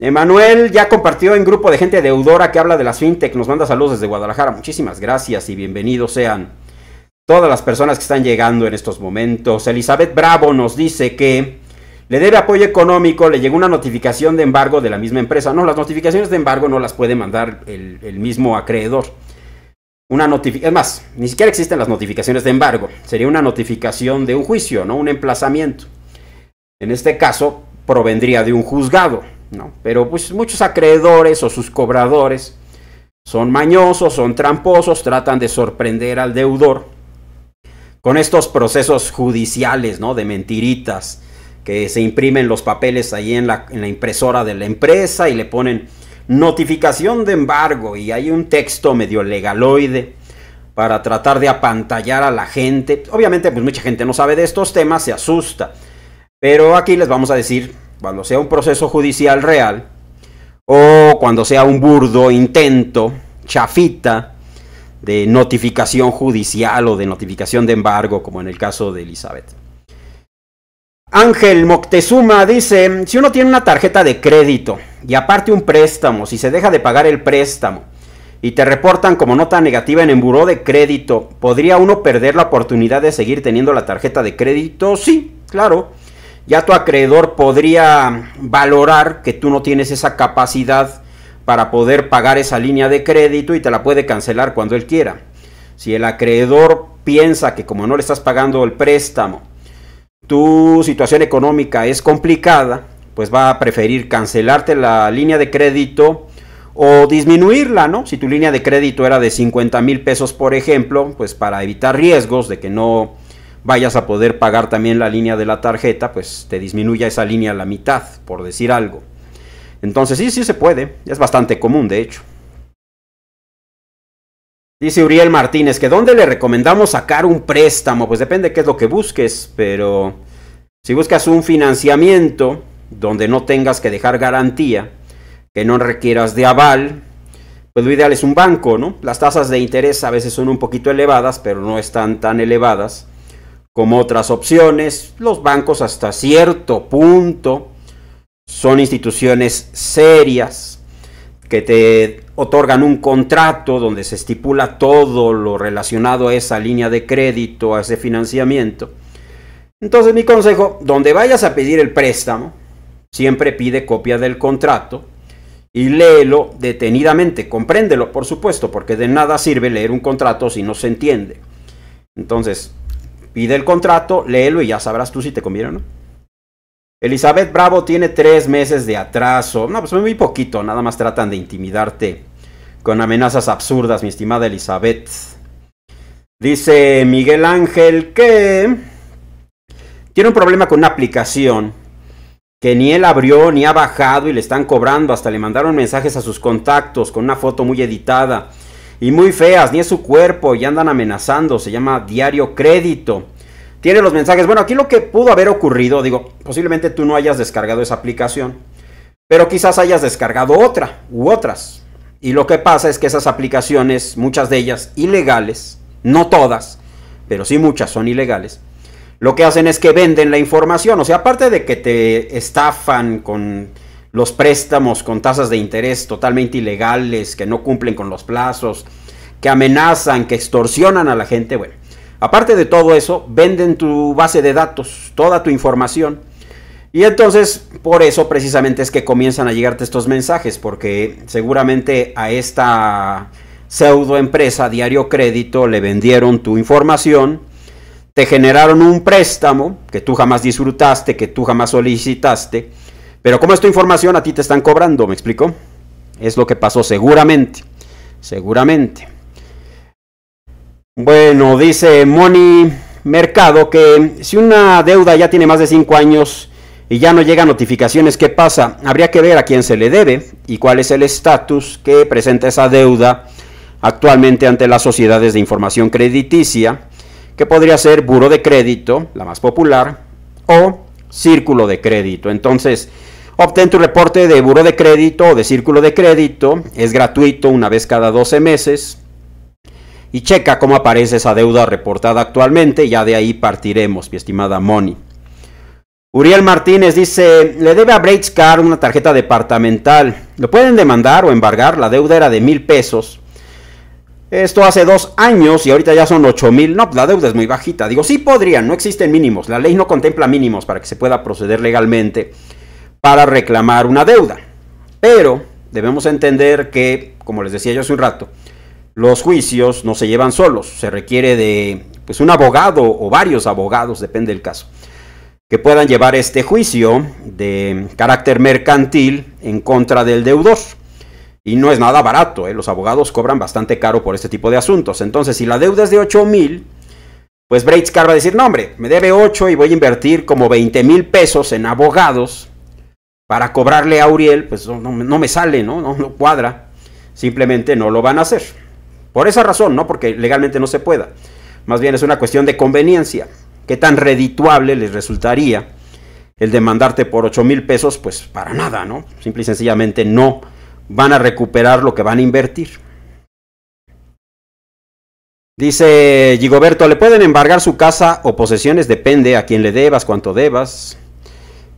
Emanuel ya compartió en grupo de gente deudora que habla de las fintech. Nos manda saludos desde Guadalajara. Muchísimas gracias y bienvenidos sean todas las personas que están llegando en estos momentos. Elizabeth Bravo nos dice que le debe apoyo económico, le llegó una notificación de embargo de la misma empresa. No, las notificaciones de embargo no las puede mandar el mismo acreedor una es más, ni siquiera existen las notificaciones de embargo, sería una notificación de un juicio, ¿no? Un emplazamiento. En este caso, provendría de un juzgado, ¿no? Pero pues muchos acreedores o sus cobradores son mañosos, son tramposos, tratan de sorprender al deudor con estos procesos judiciales, ¿no? De mentiritas que se imprimen los papeles ahí en la, en la impresora de la empresa y le ponen notificación de embargo y hay un texto medio legaloide para tratar de apantallar a la gente. Obviamente, pues mucha gente no sabe de estos temas, se asusta. Pero aquí les vamos a decir, cuando sea un proceso judicial real, o cuando sea un burdo intento, chafita, de notificación judicial o de notificación de embargo, como en el caso de Elizabeth. Ángel Moctezuma dice, si uno tiene una tarjeta de crédito y aparte un préstamo, si se deja de pagar el préstamo y te reportan como nota negativa en el buró de crédito, ¿podría uno perder la oportunidad de seguir teniendo la tarjeta de crédito? Sí, claro. Ya tu acreedor podría valorar que tú no tienes esa capacidad para poder pagar esa línea de crédito y te la puede cancelar cuando él quiera. Si el acreedor piensa que como no le estás pagando el préstamo, tu situación económica es complicada, pues va a preferir cancelarte la línea de crédito o disminuirla, ¿no? Si tu línea de crédito era de 50 mil pesos, por ejemplo, pues para evitar riesgos de que no vayas a poder pagar también la línea de la tarjeta, pues te disminuya esa línea a la mitad, por decir algo. Entonces sí, sí se puede, es bastante común de hecho. Dice Uriel Martínez que dónde le recomendamos sacar un préstamo, pues depende qué es lo que busques, pero si buscas un financiamiento, donde no tengas que dejar garantía, que no requieras de aval, pues lo ideal es un banco, ¿no? Las tasas de interés a veces son un poquito elevadas, pero no están tan elevadas como otras opciones. Los bancos hasta cierto punto son instituciones serias que te otorgan un contrato donde se estipula todo lo relacionado a esa línea de crédito, a ese financiamiento. Entonces mi consejo, donde vayas a pedir el préstamo, siempre pide copia del contrato y léelo detenidamente, compréndelo, por supuesto, porque de nada sirve leer un contrato si no se entiende. Entonces, pide el contrato, léelo y ya sabrás tú si te conviene o no. Elizabeth Bravo tiene tres meses de atraso. No, pues muy poquito, nada más tratan de intimidarte con amenazas absurdas, mi estimada Elizabeth. Dice Miguel Ángel que tiene un problema con una aplicación que ni él abrió ni ha bajado y le están cobrando. Hasta le mandaron mensajes a sus contactos con una foto muy editada y muy feas, ni es su cuerpo, y andan amenazando, se llama Diario Crédito. Tiene los mensajes, bueno, aquí lo que pudo haber ocurrido, digo, posiblemente tú no hayas descargado esa aplicación, pero quizás hayas descargado otra u otras. Y lo que pasa es que esas aplicaciones, muchas de ellas ilegales, no todas, pero sí muchas son ilegales, lo que hacen es que venden la información. O sea, aparte de que te estafan con los préstamos con tasas de interés totalmente ilegales, que no cumplen con los plazos, que amenazan, que extorsionan a la gente, bueno, aparte de todo eso, venden tu base de datos, toda tu información. Y entonces, por eso precisamente es que comienzan a llegarte estos mensajes, porque seguramente a esta pseudo Diario Crédito le vendieron tu información te generaron un préstamo que tú jamás disfrutaste, que tú jamás solicitaste, pero como es tu información a ti te están cobrando, ¿me explico? Es lo que pasó seguramente, seguramente. Bueno, dice Money Mercado que si una deuda ya tiene más de 5 años y ya no llega notificaciones, ¿qué pasa? Habría que ver a quién se le debe y cuál es el estatus que presenta esa deuda actualmente ante las sociedades de información crediticia que podría ser buro de crédito, la más popular, o círculo de crédito. Entonces, obtén tu reporte de buro de crédito o de círculo de crédito, es gratuito una vez cada 12 meses, y checa cómo aparece esa deuda reportada actualmente, ya de ahí partiremos, mi estimada Moni. Uriel Martínez dice, le debe a Braids una tarjeta departamental. ¿Lo pueden demandar o embargar? La deuda era de mil pesos. Esto hace dos años y ahorita ya son ocho mil. No, la deuda es muy bajita. Digo, sí podrían, no existen mínimos. La ley no contempla mínimos para que se pueda proceder legalmente para reclamar una deuda. Pero debemos entender que, como les decía yo hace un rato, los juicios no se llevan solos. Se requiere de pues, un abogado o varios abogados, depende del caso, que puedan llevar este juicio de carácter mercantil en contra del deudor. Y no es nada barato, ¿eh? los abogados cobran bastante caro por este tipo de asuntos. Entonces, si la deuda es de 8 mil, pues Breitscar va a decir, no hombre, me debe 8 y voy a invertir como 20 mil pesos en abogados para cobrarle a Uriel, pues no, me sale, ¿no? ¿no? No cuadra. Simplemente no lo van a hacer. Por esa razón, no porque legalmente no se pueda. Más bien es una cuestión de conveniencia. ¿Qué tan redituable les resultaría el demandarte por 8 mil pesos? Pues para nada, ¿no? Simple y sencillamente no van a recuperar lo que van a invertir. Dice Gigoberto, le pueden embargar su casa o posesiones, depende a quién le debas, cuánto debas.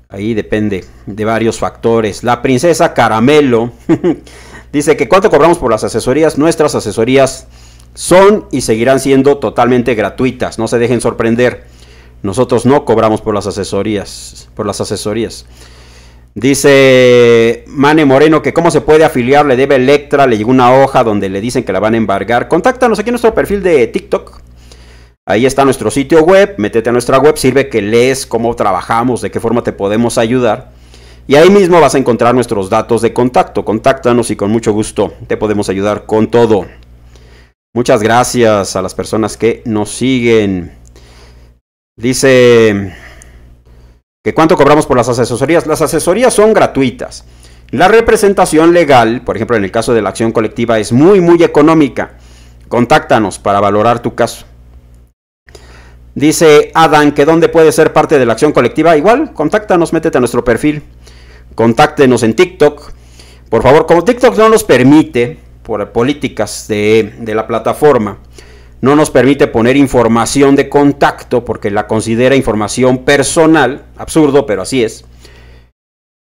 Ahí depende de varios factores. La princesa Caramelo *laughs* dice que cuánto cobramos por las asesorías. Nuestras asesorías son y seguirán siendo totalmente gratuitas. No se dejen sorprender. Nosotros no cobramos por las asesorías, por las asesorías. Dice Mane Moreno que cómo se puede afiliar, le debe Electra, le llegó una hoja donde le dicen que la van a embargar. Contáctanos aquí en nuestro perfil de TikTok. Ahí está nuestro sitio web, métete a nuestra web, sirve que lees cómo trabajamos, de qué forma te podemos ayudar. Y ahí mismo vas a encontrar nuestros datos de contacto. Contáctanos y con mucho gusto te podemos ayudar con todo. Muchas gracias a las personas que nos siguen. Dice cuánto cobramos por las asesorías? Las asesorías son gratuitas. La representación legal, por ejemplo, en el caso de la acción colectiva, es muy, muy económica. Contáctanos para valorar tu caso. Dice Adam que dónde puede ser parte de la acción colectiva. Igual, contáctanos, métete a nuestro perfil. Contáctenos en TikTok. Por favor, como TikTok no nos permite, por políticas de, de la plataforma, no nos permite poner información de contacto porque la considera información personal, absurdo, pero así es.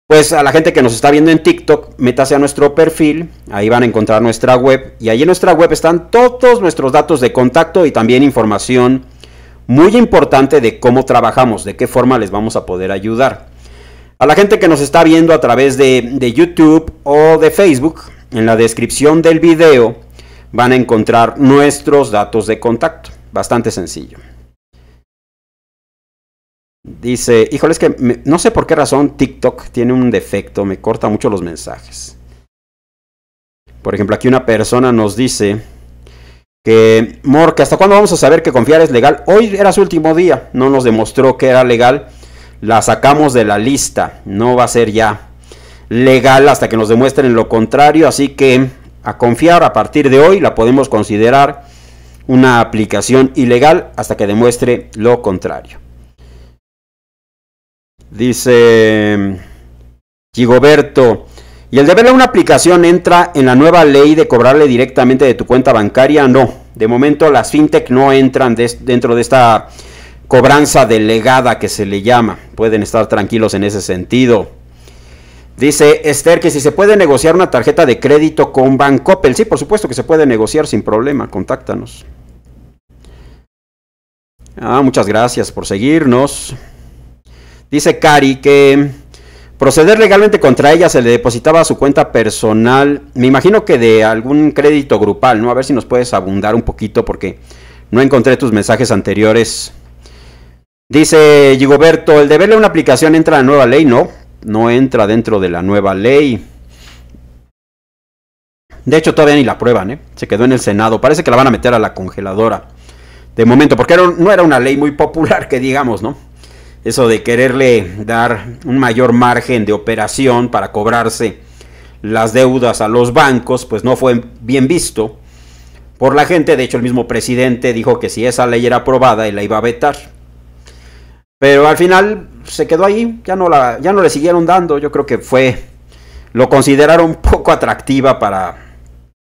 Pues a la gente que nos está viendo en TikTok, métase a nuestro perfil, ahí van a encontrar nuestra web y ahí en nuestra web están todos nuestros datos de contacto y también información muy importante de cómo trabajamos, de qué forma les vamos a poder ayudar. A la gente que nos está viendo a través de, de YouTube o de Facebook, en la descripción del video van a encontrar nuestros datos de contacto. Bastante sencillo. Dice, híjole, es que no sé por qué razón TikTok tiene un defecto, me corta mucho los mensajes. Por ejemplo, aquí una persona nos dice que, Mor, ¿hasta cuándo vamos a saber que confiar es legal? Hoy era su último día, no nos demostró que era legal, la sacamos de la lista, no va a ser ya legal hasta que nos demuestren lo contrario, así que a confiar a partir de hoy la podemos considerar una aplicación ilegal hasta que demuestre lo contrario. Dice Gigoberto, ¿y el deber de una aplicación entra en la nueva ley de cobrarle directamente de tu cuenta bancaria? No, de momento las fintech no entran dentro de esta cobranza delegada que se le llama. Pueden estar tranquilos en ese sentido. Dice Esther que si se puede negociar una tarjeta de crédito con Bancoppel. Sí, por supuesto que se puede negociar sin problema. Contáctanos. Ah, muchas gracias por seguirnos. Dice Cari que proceder legalmente contra ella se le depositaba a su cuenta personal. Me imagino que de algún crédito grupal, ¿no? A ver si nos puedes abundar un poquito porque no encontré tus mensajes anteriores. Dice Gigoberto, el deberle una aplicación entra a la nueva ley, ¿no? no entra dentro de la nueva ley. De hecho, todavía ni la prueban, ¿eh? Se quedó en el Senado. Parece que la van a meter a la congeladora. De momento, porque no era una ley muy popular, que digamos, ¿no? Eso de quererle dar un mayor margen de operación para cobrarse las deudas a los bancos, pues no fue bien visto por la gente. De hecho, el mismo presidente dijo que si esa ley era aprobada, él la iba a vetar. Pero al final se quedó ahí, ya no, la, ya no le siguieron dando, yo creo que fue, lo consideraron poco atractiva para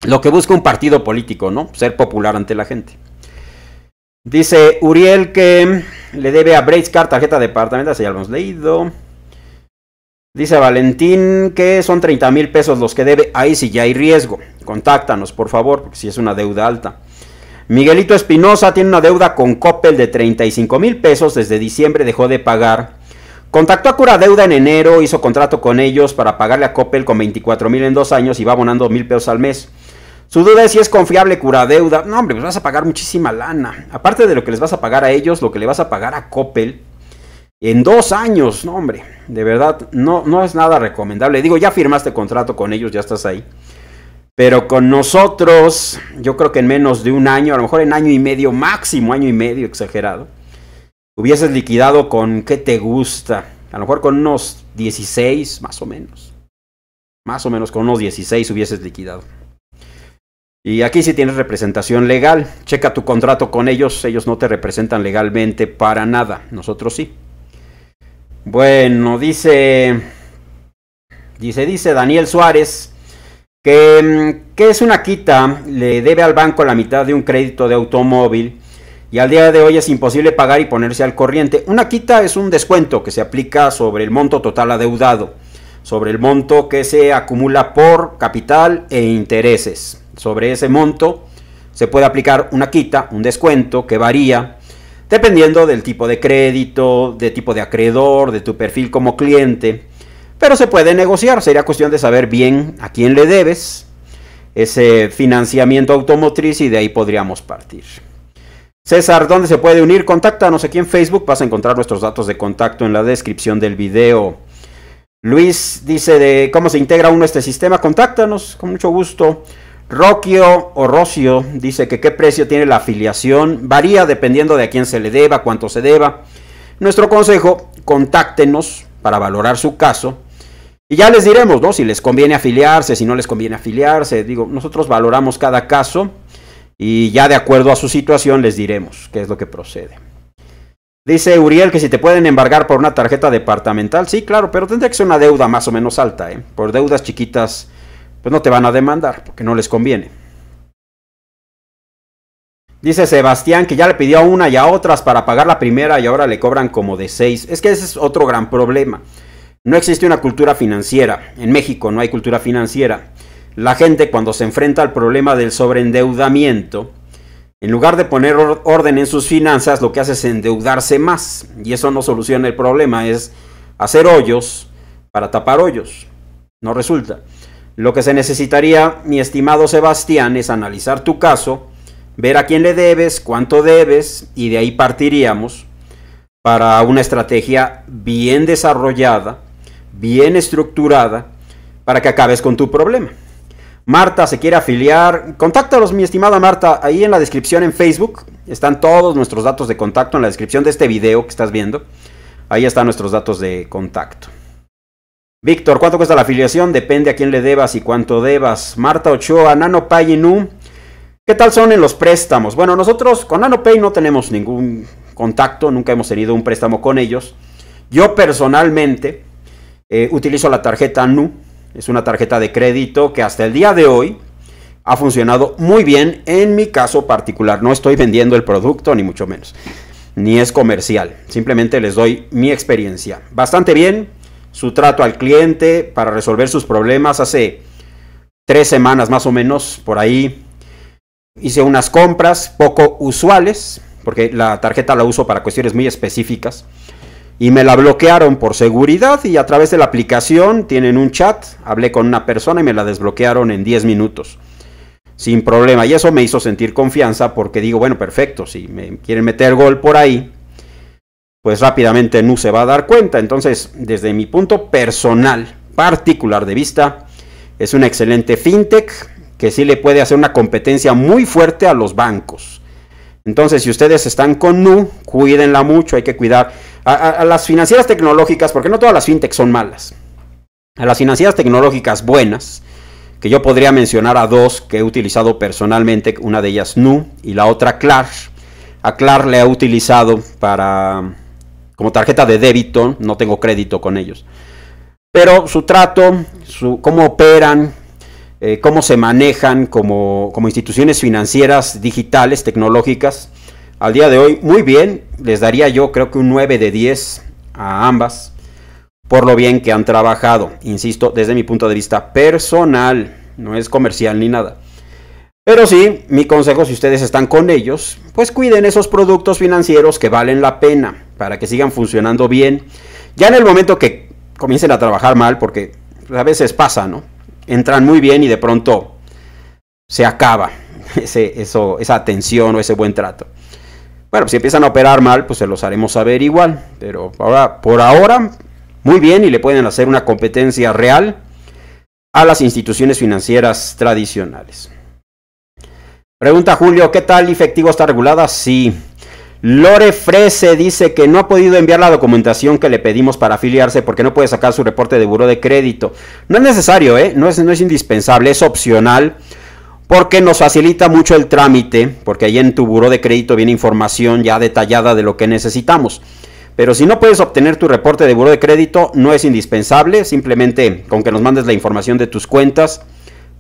lo que busca un partido político, ¿no? Ser popular ante la gente. Dice Uriel que le debe a Bracecar tarjeta de departamento... ya lo hemos leído. Dice Valentín que son 30 mil pesos los que debe. Ahí sí ya hay riesgo. Contáctanos, por favor, porque si es una deuda alta. Miguelito Espinosa tiene una deuda con Coppel de 35 mil pesos. Desde diciembre dejó de pagar Contactó a Cura Deuda en enero, hizo contrato con ellos para pagarle a Coppel con 24 mil en dos años y va abonando mil pesos al mes. Su duda es si es confiable Curadeuda. No, hombre, pues vas a pagar muchísima lana. Aparte de lo que les vas a pagar a ellos, lo que le vas a pagar a Coppel en dos años. No, hombre, de verdad, no, no es nada recomendable. Digo, ya firmaste contrato con ellos, ya estás ahí. Pero con nosotros, yo creo que en menos de un año, a lo mejor en año y medio máximo, año y medio, exagerado hubieses liquidado con, ¿qué te gusta? A lo mejor con unos 16, más o menos. Más o menos con unos 16 hubieses liquidado. Y aquí sí tienes representación legal. Checa tu contrato con ellos. Ellos no te representan legalmente para nada. Nosotros sí. Bueno, dice... Dice, dice Daniel Suárez que, mm, que es una quita, le debe al banco la mitad de un crédito de automóvil y al día de hoy es imposible pagar y ponerse al corriente. Una quita es un descuento que se aplica sobre el monto total adeudado, sobre el monto que se acumula por capital e intereses. Sobre ese monto se puede aplicar una quita, un descuento que varía dependiendo del tipo de crédito, de tipo de acreedor, de tu perfil como cliente. Pero se puede negociar, sería cuestión de saber bien a quién le debes ese financiamiento automotriz y de ahí podríamos partir. César, ¿dónde se puede unir? Contáctanos aquí en Facebook. Vas a encontrar nuestros datos de contacto en la descripción del video. Luis dice de cómo se integra uno a este sistema. Contáctanos, con mucho gusto. Roquio o Rocio dice que qué precio tiene la afiliación. Varía dependiendo de a quién se le deba, cuánto se deba. Nuestro consejo, contáctenos para valorar su caso. Y ya les diremos, ¿no? Si les conviene afiliarse, si no les conviene afiliarse. Digo, nosotros valoramos cada caso y ya de acuerdo a su situación les diremos qué es lo que procede. Dice Uriel que si te pueden embargar por una tarjeta departamental, sí, claro, pero tendría que ser una deuda más o menos alta. ¿eh? Por deudas chiquitas, pues no te van a demandar porque no les conviene. Dice Sebastián que ya le pidió a una y a otras para pagar la primera y ahora le cobran como de seis. Es que ese es otro gran problema. No existe una cultura financiera. En México no hay cultura financiera la gente cuando se enfrenta al problema del sobreendeudamiento, en lugar de poner orden en sus finanzas, lo que hace es endeudarse más. Y eso no soluciona el problema, es hacer hoyos para tapar hoyos. No resulta. Lo que se necesitaría, mi estimado Sebastián, es analizar tu caso, ver a quién le debes, cuánto debes, y de ahí partiríamos para una estrategia bien desarrollada, bien estructurada, para que acabes con tu problema. Marta se quiere afiliar, contáctalos mi estimada Marta, ahí en la descripción en Facebook están todos nuestros datos de contacto, en la descripción de este video que estás viendo, ahí están nuestros datos de contacto. Víctor, ¿cuánto cuesta la afiliación? Depende a quién le debas y cuánto debas. Marta Ochoa, Nano Nu. ¿qué tal son en los préstamos? Bueno, nosotros con NanoPay no tenemos ningún contacto, nunca hemos tenido un préstamo con ellos. Yo personalmente eh, utilizo la tarjeta NU, es una tarjeta de crédito que hasta el día de hoy ha funcionado muy bien en mi caso particular. No estoy vendiendo el producto, ni mucho menos. Ni es comercial. Simplemente les doy mi experiencia. Bastante bien. Su trato al cliente para resolver sus problemas. Hace tres semanas más o menos por ahí hice unas compras poco usuales. Porque la tarjeta la uso para cuestiones muy específicas y me la bloquearon por seguridad y a través de la aplicación tienen un chat, hablé con una persona y me la desbloquearon en 10 minutos. Sin problema, y eso me hizo sentir confianza porque digo, bueno, perfecto, si me quieren meter gol por ahí, pues rápidamente Nu se va a dar cuenta. Entonces, desde mi punto personal, particular de vista, es una excelente fintech que sí le puede hacer una competencia muy fuerte a los bancos. Entonces, si ustedes están con Nu, cuídenla mucho, hay que cuidar a, las financieras tecnológicas, porque no todas las fintechs son malas, a las financieras tecnológicas buenas, que yo podría mencionar a dos que he utilizado personalmente, una de ellas Nu y la otra Clar. A le he utilizado para como tarjeta de débito, no tengo crédito con ellos. Pero su trato, su, cómo operan, eh, cómo se manejan como, como instituciones financieras digitales, tecnológicas, al día de hoy muy bien. Les daría yo creo que un 9 de 10 a ambas por lo bien que han trabajado, insisto, desde mi punto de vista personal, no es comercial ni nada. Pero sí, mi consejo si ustedes están con ellos, pues cuiden esos productos financieros que valen la pena para que sigan funcionando bien. Ya en el momento que comiencen a trabajar mal, porque a veces pasa, ¿no? Entran muy bien y de pronto se acaba *laughs* esa atención o ese buen trato. Bueno, si empiezan a operar mal, pues se los haremos saber igual. Pero por ahora, muy bien y le pueden hacer una competencia real a las instituciones financieras tradicionales. Pregunta Julio, ¿qué tal efectivo está regulada? Sí. Lore Frese dice que no ha podido enviar la documentación que le pedimos para afiliarse porque no puede sacar su reporte de buro de crédito. No es necesario, ¿eh? no, no es indispensable, es opcional porque nos facilita mucho el trámite, porque ahí en tu buro de crédito viene información ya detallada de lo que necesitamos. Pero si no puedes obtener tu reporte de buro de crédito, no es indispensable, simplemente con que nos mandes la información de tus cuentas,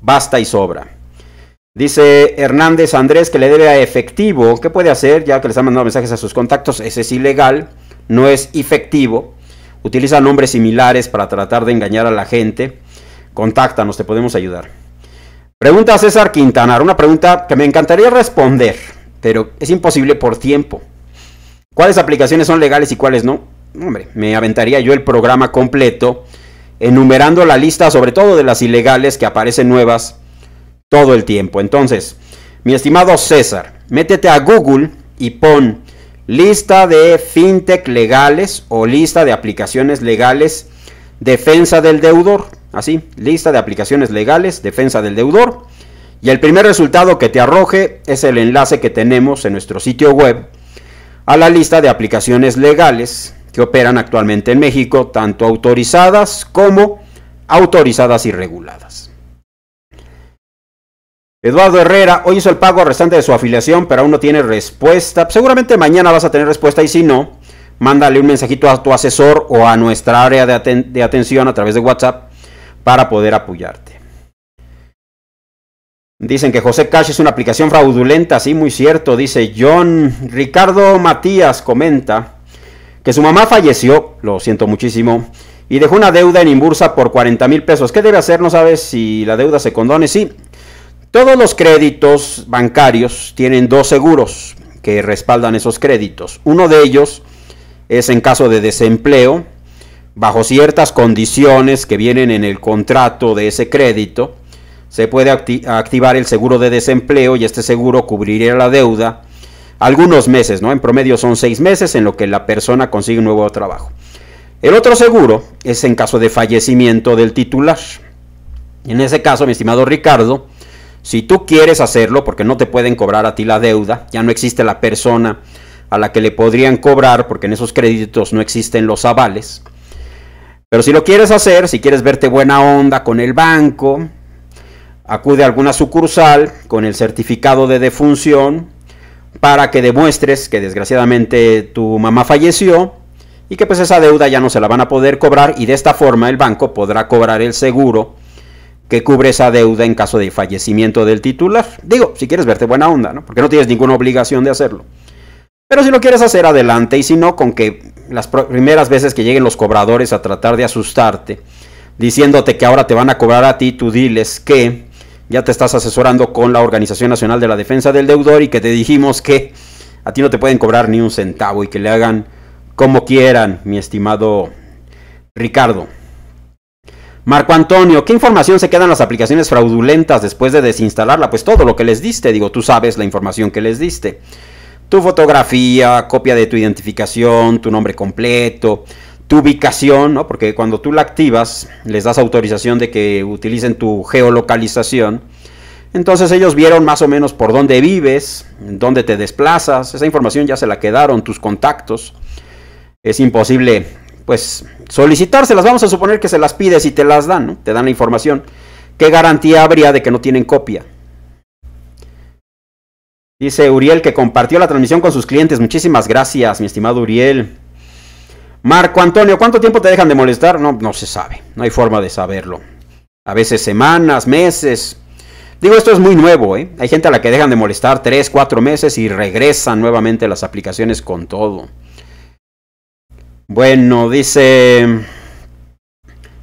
basta y sobra. Dice Hernández Andrés que le debe a efectivo. ¿Qué puede hacer? Ya que le están mandando mensajes a sus contactos, ese es ilegal, no es efectivo. Utiliza nombres similares para tratar de engañar a la gente. Contáctanos, te podemos ayudar. Pregunta César Quintanar, una pregunta que me encantaría responder, pero es imposible por tiempo. ¿Cuáles aplicaciones son legales y cuáles no? Hombre, me aventaría yo el programa completo enumerando la lista sobre todo de las ilegales que aparecen nuevas todo el tiempo. Entonces, mi estimado César, métete a Google y pon lista de fintech legales o lista de aplicaciones legales defensa del deudor Así, lista de aplicaciones legales, defensa del deudor. Y el primer resultado que te arroje es el enlace que tenemos en nuestro sitio web a la lista de aplicaciones legales que operan actualmente en México, tanto autorizadas como autorizadas y reguladas. Eduardo Herrera, hoy hizo el pago restante de su afiliación, pero aún no tiene respuesta. Seguramente mañana vas a tener respuesta y si no, mándale un mensajito a tu asesor o a nuestra área de, de atención a través de WhatsApp para poder apoyarte. Dicen que José Cash es una aplicación fraudulenta, sí, muy cierto. Dice John Ricardo Matías comenta que su mamá falleció, lo siento muchísimo, y dejó una deuda en Imbursa por 40 mil pesos. ¿Qué debe hacer? No sabes si la deuda se condone. Sí, todos los créditos bancarios tienen dos seguros que respaldan esos créditos. Uno de ellos es en caso de desempleo bajo ciertas condiciones que vienen en el contrato de ese crédito, se puede activar el seguro de desempleo y este seguro cubriría la deuda algunos meses, ¿no? En promedio son seis meses en lo que la persona consigue un nuevo trabajo. El otro seguro es en caso de fallecimiento del titular. En ese caso, mi estimado Ricardo, si tú quieres hacerlo, porque no te pueden cobrar a ti la deuda, ya no existe la persona a la que le podrían cobrar, porque en esos créditos no existen los avales, pero si lo quieres hacer, si quieres verte buena onda con el banco, acude a alguna sucursal con el certificado de defunción para que demuestres que desgraciadamente tu mamá falleció y que pues esa deuda ya no se la van a poder cobrar y de esta forma el banco podrá cobrar el seguro que cubre esa deuda en caso de fallecimiento del titular. Digo, si quieres verte buena onda, ¿no? Porque no tienes ninguna obligación de hacerlo. Pero si lo quieres hacer, adelante. Y si no, con que las primeras veces que lleguen los cobradores a tratar de asustarte, diciéndote que ahora te van a cobrar a ti, tú diles que ya te estás asesorando con la Organización Nacional de la Defensa del Deudor y que te dijimos que a ti no te pueden cobrar ni un centavo y que le hagan como quieran, mi estimado Ricardo. Marco Antonio, ¿qué información se quedan las aplicaciones fraudulentas después de desinstalarla? Pues todo lo que les diste, digo, tú sabes la información que les diste tu fotografía, copia de tu identificación, tu nombre completo, tu ubicación, ¿no? porque cuando tú la activas, les das autorización de que utilicen tu geolocalización. Entonces ellos vieron más o menos por dónde vives, dónde te desplazas, esa información ya se la quedaron, tus contactos. Es imposible, pues, solicitárselas. Vamos a suponer que se las pides y te las dan, ¿no? te dan la información. ¿Qué garantía habría de que no tienen copia? Dice Uriel que compartió la transmisión con sus clientes. Muchísimas gracias, mi estimado Uriel. Marco Antonio, ¿cuánto tiempo te dejan de molestar? No, no se sabe. No hay forma de saberlo. A veces semanas, meses. Digo, esto es muy nuevo, ¿eh? Hay gente a la que dejan de molestar tres, cuatro meses y regresan nuevamente las aplicaciones con todo. Bueno, dice...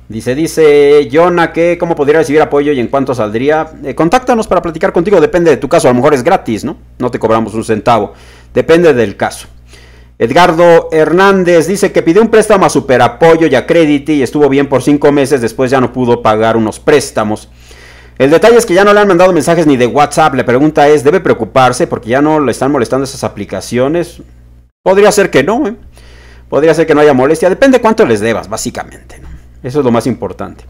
Dice, dice Jonah que cómo podría recibir apoyo y en cuánto saldría. Eh, contáctanos para platicar contigo, depende de tu caso, a lo mejor es gratis, ¿no? No te cobramos un centavo, depende del caso. Edgardo Hernández dice que pidió un préstamo a Superapoyo y a y estuvo bien por cinco meses, después ya no pudo pagar unos préstamos. El detalle es que ya no le han mandado mensajes ni de WhatsApp. La pregunta es, ¿debe preocuparse porque ya no le están molestando esas aplicaciones? Podría ser que no, ¿eh? Podría ser que no haya molestia. Depende cuánto les debas, básicamente. ¿no? Eso es lo más importante.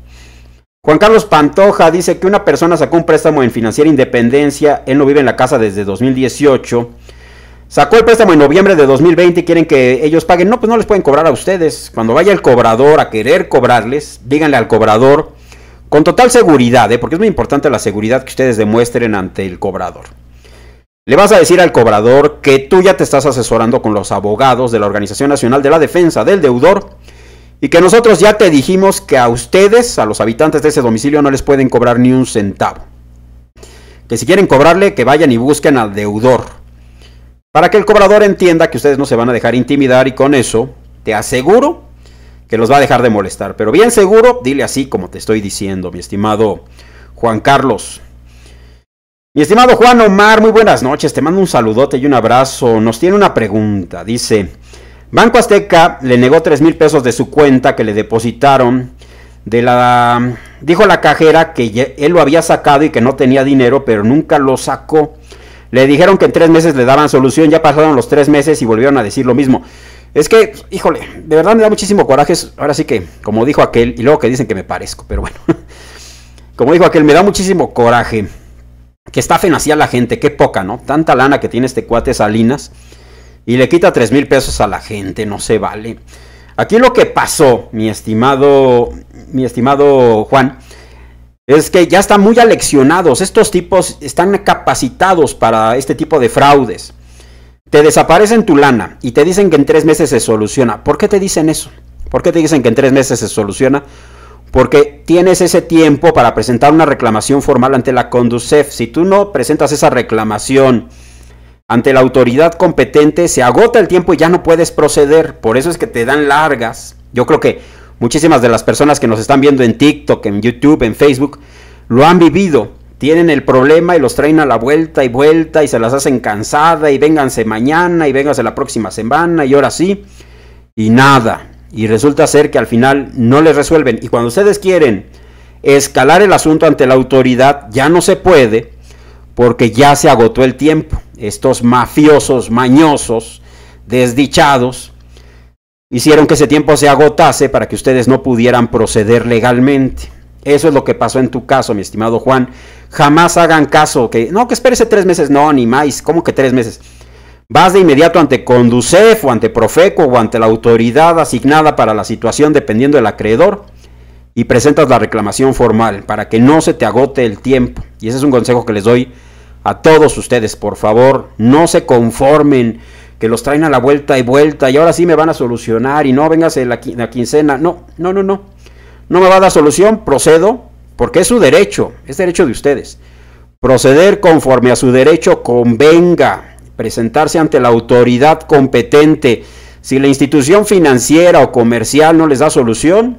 Juan Carlos Pantoja dice que una persona sacó un préstamo en Financiera Independencia, él no vive en la casa desde 2018. Sacó el préstamo en noviembre de 2020 y quieren que ellos paguen. No, pues no les pueden cobrar a ustedes. Cuando vaya el cobrador a querer cobrarles, díganle al cobrador con total seguridad, ¿eh? porque es muy importante la seguridad que ustedes demuestren ante el cobrador. Le vas a decir al cobrador que tú ya te estás asesorando con los abogados de la Organización Nacional de la Defensa del Deudor y que nosotros ya te dijimos que a ustedes, a los habitantes de ese domicilio, no les pueden cobrar ni un centavo. Que si quieren cobrarle, que vayan y busquen al deudor. Para que el cobrador entienda que ustedes no se van a dejar intimidar y con eso, te aseguro que los va a dejar de molestar. Pero bien seguro, dile así como te estoy diciendo, mi estimado Juan Carlos. Mi estimado Juan Omar, muy buenas noches. Te mando un saludote y un abrazo. Nos tiene una pregunta. Dice, Banco Azteca le negó 3 mil pesos de su cuenta que le depositaron de la... Dijo la cajera que él lo había sacado y que no tenía dinero, pero nunca lo sacó. Le dijeron que en tres meses le daban solución, ya pasaron los tres meses y volvieron a decir lo mismo. Es que, híjole, de verdad me da muchísimo coraje. Ahora sí que, como dijo aquel, y luego que dicen que me parezco, pero bueno. *laughs* Como dijo aquel, me da muchísimo coraje. Que estafen así a la gente, qué poca, ¿no? Tanta lana que tiene este cuate Salinas y le quita 3 mil pesos a la gente, no se vale. Aquí lo que pasó, mi estimado, mi estimado Juan, es que ya están muy aleccionados. Estos tipos están capacitados para este tipo de fraudes. Te desaparecen tu lana y te dicen que en tres meses se soluciona. ¿Por qué te dicen eso? ¿Por qué te dicen que en tres meses se soluciona? Porque tienes ese tiempo para presentar una reclamación formal ante la Conducef. Si tú no presentas esa reclamación ante la autoridad competente se agota el tiempo y ya no puedes proceder. Por eso es que te dan largas. Yo creo que muchísimas de las personas que nos están viendo en TikTok, en YouTube, en Facebook, lo han vivido. Tienen el problema y los traen a la vuelta y vuelta y se las hacen cansada y vénganse mañana y vénganse la próxima semana y ahora sí. Y nada. Y resulta ser que al final no les resuelven. Y cuando ustedes quieren escalar el asunto ante la autoridad, ya no se puede porque ya se agotó el tiempo estos mafiosos, mañosos, desdichados, hicieron que ese tiempo se agotase para que ustedes no pudieran proceder legalmente. Eso es lo que pasó en tu caso, mi estimado Juan. Jamás hagan caso que, no, que espérese tres meses, no, ni más, ¿cómo que tres meses? Vas de inmediato ante Conducef o ante Profeco o ante la autoridad asignada para la situación dependiendo del acreedor y presentas la reclamación formal para que no se te agote el tiempo. Y ese es un consejo que les doy a todos ustedes, por favor, no se conformen que los traen a la vuelta y vuelta y ahora sí me van a solucionar y no, vengase la, la quincena. No, no, no, no. No me va a dar solución, procedo, porque es su derecho, es derecho de ustedes. Proceder conforme a su derecho convenga, presentarse ante la autoridad competente. Si la institución financiera o comercial no les da solución,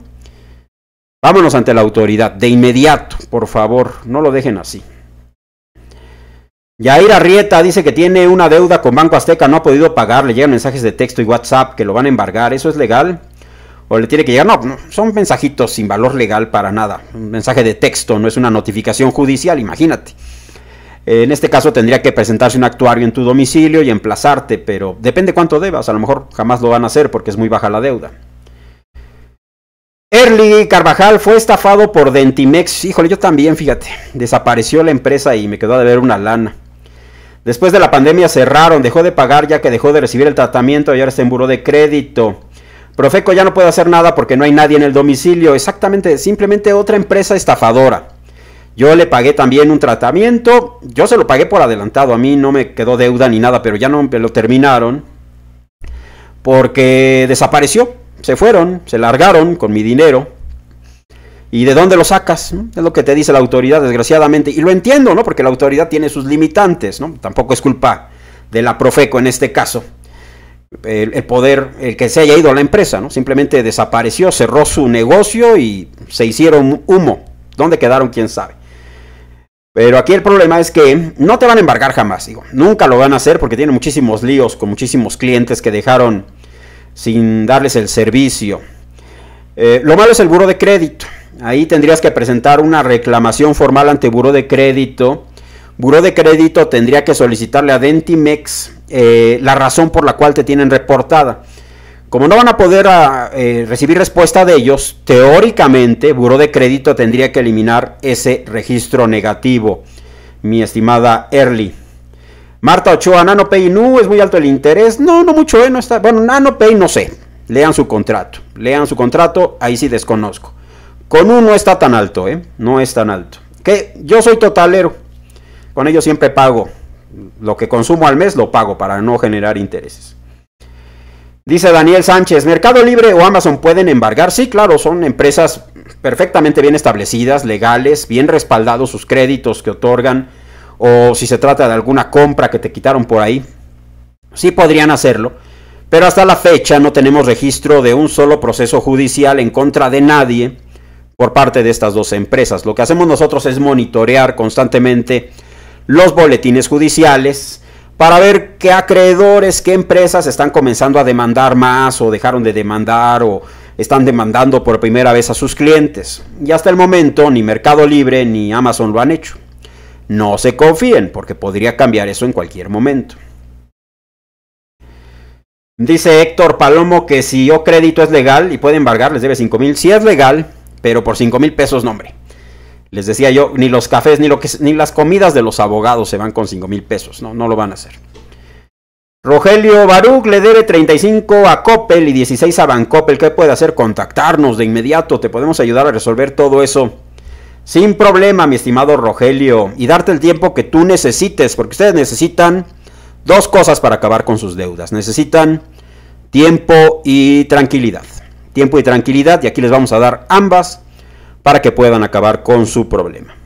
vámonos ante la autoridad, de inmediato, por favor, no lo dejen así. Yair Arrieta dice que tiene una deuda con Banco Azteca, no ha podido pagar, le llegan mensajes de texto y WhatsApp que lo van a embargar, ¿eso es legal? ¿O le tiene que llegar? No, son mensajitos sin valor legal para nada. Un mensaje de texto, no es una notificación judicial, imagínate. Eh, en este caso tendría que presentarse un actuario en tu domicilio y emplazarte, pero depende cuánto debas, a lo mejor jamás lo van a hacer porque es muy baja la deuda. Erly Carvajal fue estafado por Dentimex. Híjole, yo también, fíjate. Desapareció la empresa y me quedó de ver una lana. Después de la pandemia cerraron, dejó de pagar ya que dejó de recibir el tratamiento y ahora está en buró de crédito. Profeco ya no puede hacer nada porque no hay nadie en el domicilio. Exactamente, simplemente otra empresa estafadora. Yo le pagué también un tratamiento. Yo se lo pagué por adelantado. A mí no me quedó deuda ni nada, pero ya no me lo terminaron. Porque desapareció. Se fueron, se largaron con mi dinero. ¿Y de dónde lo sacas? Es lo que te dice la autoridad, desgraciadamente. Y lo entiendo, ¿no? Porque la autoridad tiene sus limitantes, ¿no? Tampoco es culpa de la Profeco en este caso. El, poder, el que se haya ido a la empresa, ¿no? Simplemente desapareció, cerró su negocio y se hicieron humo. ¿Dónde quedaron? ¿Quién sabe? Pero aquí el problema es que no te van a embargar jamás, digo. Nunca lo van a hacer porque tiene muchísimos líos con muchísimos clientes que dejaron sin darles el servicio. Eh, lo malo es el buro de crédito. Ahí tendrías que presentar una reclamación formal ante Buró de Crédito. Buró de Crédito tendría que solicitarle a Dentimex eh, la razón por la cual te tienen reportada. Como no van a poder a, ah, eh, recibir respuesta de ellos, teóricamente Buró de Crédito tendría que eliminar ese registro negativo, mi estimada Early. Marta Ochoa, NanoPay no es muy alto el interés. No, no mucho, eh, no está. Bueno, NanoPay no sé. Lean su contrato. Lean su contrato, ahí sí desconozco. Con uno no está tan alto, ¿eh? No es tan alto. Que yo soy totalero. Con ello siempre pago. Lo que consumo al mes lo pago para no generar intereses. Dice Daniel Sánchez, ¿Mercado Libre o Amazon pueden embargar? Sí, claro, son empresas perfectamente bien establecidas, legales, bien respaldados sus créditos que otorgan, o si se trata de alguna compra que te quitaron por ahí, sí podrían hacerlo, pero hasta la fecha no tenemos registro de un solo proceso judicial en contra de nadie por parte de estas dos empresas. Lo que hacemos nosotros es monitorear constantemente los boletines judiciales para ver qué acreedores, qué empresas están comenzando a demandar más o dejaron de demandar o están demandando por primera vez a sus clientes. Y hasta el momento ni Mercado Libre ni Amazon lo han hecho. No se confíen porque podría cambiar eso en cualquier momento. Dice Héctor Palomo que si yo crédito es legal y puede embargar, les debe 5 mil. Si es legal, pero por cinco mil pesos, nombre. hombre. Les decía yo, ni los cafés, ni, lo que, ni las comidas de los abogados se van con cinco mil pesos. No, no lo van a hacer. Rogelio Baruch le debe 35 a Coppel y 16 a Bancoppel. ¿Qué puede hacer? Contactarnos de inmediato. Te podemos ayudar a resolver todo eso. Sin problema, mi estimado Rogelio. Y darte el tiempo que tú necesites. Porque ustedes necesitan dos cosas para acabar con sus deudas. Necesitan tiempo y tranquilidad tiempo y tranquilidad, y aquí les vamos a dar ambas para que puedan acabar con su problema.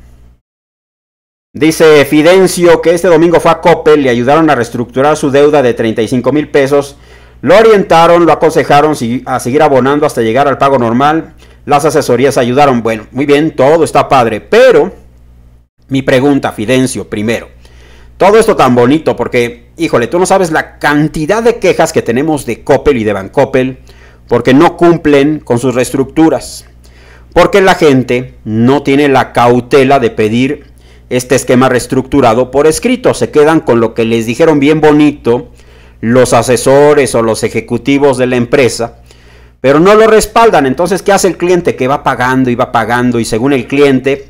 Dice Fidencio que este domingo fue a Coppel, le ayudaron a reestructurar su deuda de 35 mil pesos, lo orientaron, lo aconsejaron a seguir abonando hasta llegar al pago normal, las asesorías ayudaron, bueno, muy bien, todo está padre, pero mi pregunta, Fidencio, primero, todo esto tan bonito porque, híjole, tú no sabes la cantidad de quejas que tenemos de Coppel y de Bancoppel, porque no cumplen con sus reestructuras, porque la gente no tiene la cautela de pedir este esquema reestructurado por escrito, se quedan con lo que les dijeron bien bonito los asesores o los ejecutivos de la empresa, pero no lo respaldan. Entonces, ¿qué hace el cliente? Que va pagando y va pagando y según el cliente,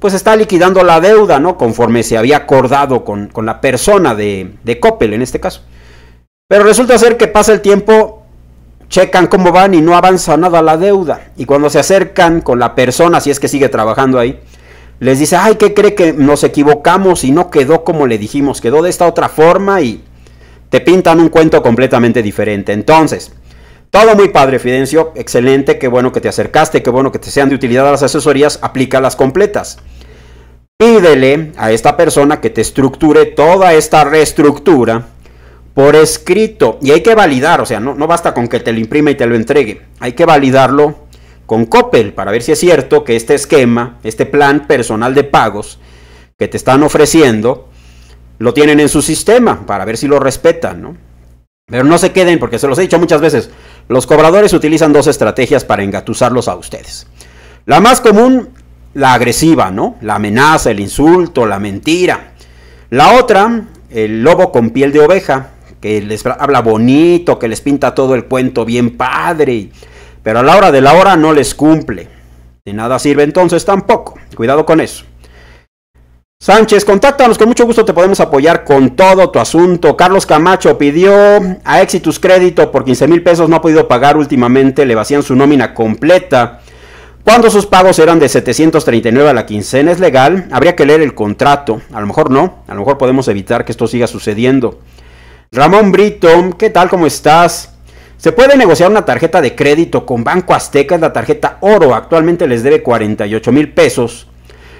pues está liquidando la deuda, ¿no? Conforme se había acordado con, la persona de, de Coppel en este caso. Pero resulta ser que pasa el tiempo checan cómo van y no avanza nada la deuda. Y cuando se acercan con la persona, si es que sigue trabajando ahí, les dice, ay, ¿qué cree que nos equivocamos y no quedó como le dijimos? Quedó de esta otra forma y te pintan un cuento completamente diferente. Entonces, todo muy padre, Fidencio, excelente, qué bueno que te acercaste, qué bueno que te sean de utilidad las asesorías, Aplícalas completas. Pídele a esta persona que te estructure toda esta reestructura por escrito. Y hay que validar, o sea, no, no basta con que te lo imprima y te lo entregue. Hay que validarlo con Copel para ver si es cierto que este esquema, este plan personal de pagos que te están ofreciendo, lo tienen en su sistema para ver si lo respetan, ¿no? Pero no se queden, porque se los he dicho muchas veces, los cobradores utilizan dos estrategias para engatusarlos a ustedes. La más común, la agresiva, ¿no? La amenaza, el insulto, la mentira. La otra, el lobo con piel de oveja, que les habla bonito, que les pinta todo el cuento bien padre, pero a la hora de la hora no les cumple. De nada sirve entonces tampoco. Cuidado con eso. Sánchez, contáctanos, con mucho gusto te podemos apoyar con todo tu asunto. Carlos Camacho pidió a Exitus crédito por 15 mil pesos, no ha podido pagar últimamente, le vacían su nómina completa. Cuando sus pagos eran de 739 a la quincena, es legal, habría que leer el contrato, a lo mejor no, a lo mejor podemos evitar que esto siga sucediendo. Ramón Brito, ¿qué tal? ¿Cómo estás? Se puede negociar una tarjeta de crédito con Banco Azteca, es la tarjeta oro, actualmente les debe 48 mil pesos.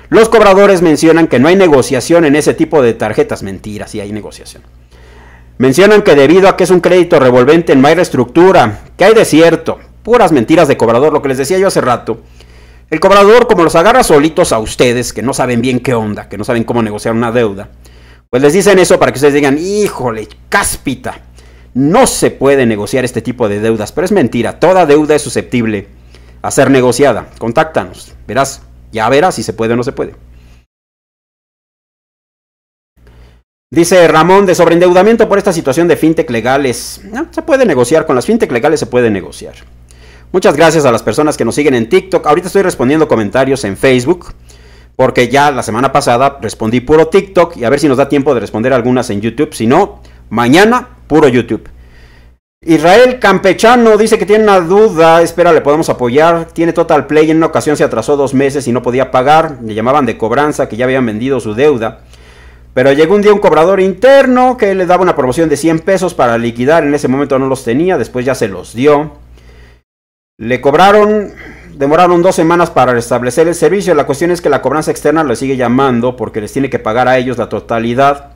Los cobradores mencionan que no hay negociación en ese tipo de tarjetas, mentira, sí hay negociación. Mencionan que debido a que es un crédito revolvente en hay reestructura, que hay de cierto, puras mentiras de cobrador, lo que les decía yo hace rato. El cobrador como los agarra solitos a ustedes, que no saben bien qué onda, que no saben cómo negociar una deuda, pues les dicen eso para que ustedes digan, híjole, cáspita, no se puede negociar este tipo de deudas, pero es mentira, toda deuda es susceptible a ser negociada. Contáctanos, verás, ya verás si se puede o no se puede. Dice Ramón de sobreendeudamiento por esta situación de fintech legales. se puede negociar, con las fintech legales se puede negociar. Muchas gracias a las personas que nos siguen en TikTok. Ahorita estoy respondiendo comentarios en Facebook porque ya la semana pasada respondí puro TikTok y a ver si nos da tiempo de responder algunas en YouTube. Si no, mañana puro YouTube. Israel Campechano dice que tiene una duda, espera, le podemos apoyar. Tiene Total Play, en una ocasión se atrasó dos meses y no podía pagar. Le llamaban de cobranza, que ya habían vendido su deuda. Pero llegó un día un cobrador interno que le daba una promoción de 100 pesos para liquidar. En ese momento no los tenía, después ya se los dio. Le cobraron demoraron dos semanas para restablecer el servicio. La cuestión es que la cobranza externa le sigue llamando porque les tiene que pagar a ellos la totalidad.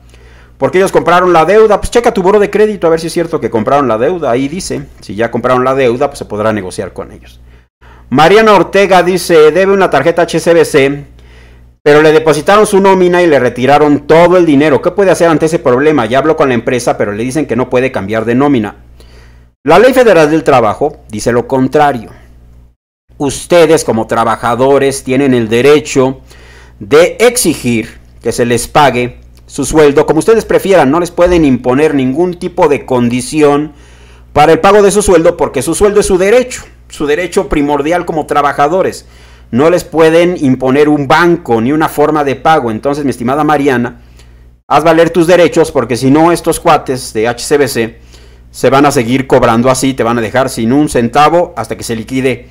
Porque ellos compraron la deuda. Pues checa tu buro de crédito a ver si es cierto que compraron la deuda. Ahí dice, si ya compraron la deuda, pues se podrá negociar con ellos. Mariana Ortega dice, debe una tarjeta HCBC, pero le depositaron su nómina y le retiraron todo el dinero. ¿Qué puede hacer ante ese problema? Ya habló con la empresa, pero le dicen que no puede cambiar de nómina. La Ley Federal del Trabajo dice lo contrario ustedes como trabajadores tienen el derecho de exigir que se les pague su sueldo como ustedes prefieran, no les pueden imponer ningún tipo de condición para el pago de su sueldo porque su sueldo es su derecho, su derecho primordial como trabajadores. No les pueden imponer un banco ni una forma de pago. Entonces, mi estimada Mariana, haz valer tus derechos porque si no estos cuates de HCBC se van a seguir cobrando así, te van a dejar sin un centavo hasta que se liquide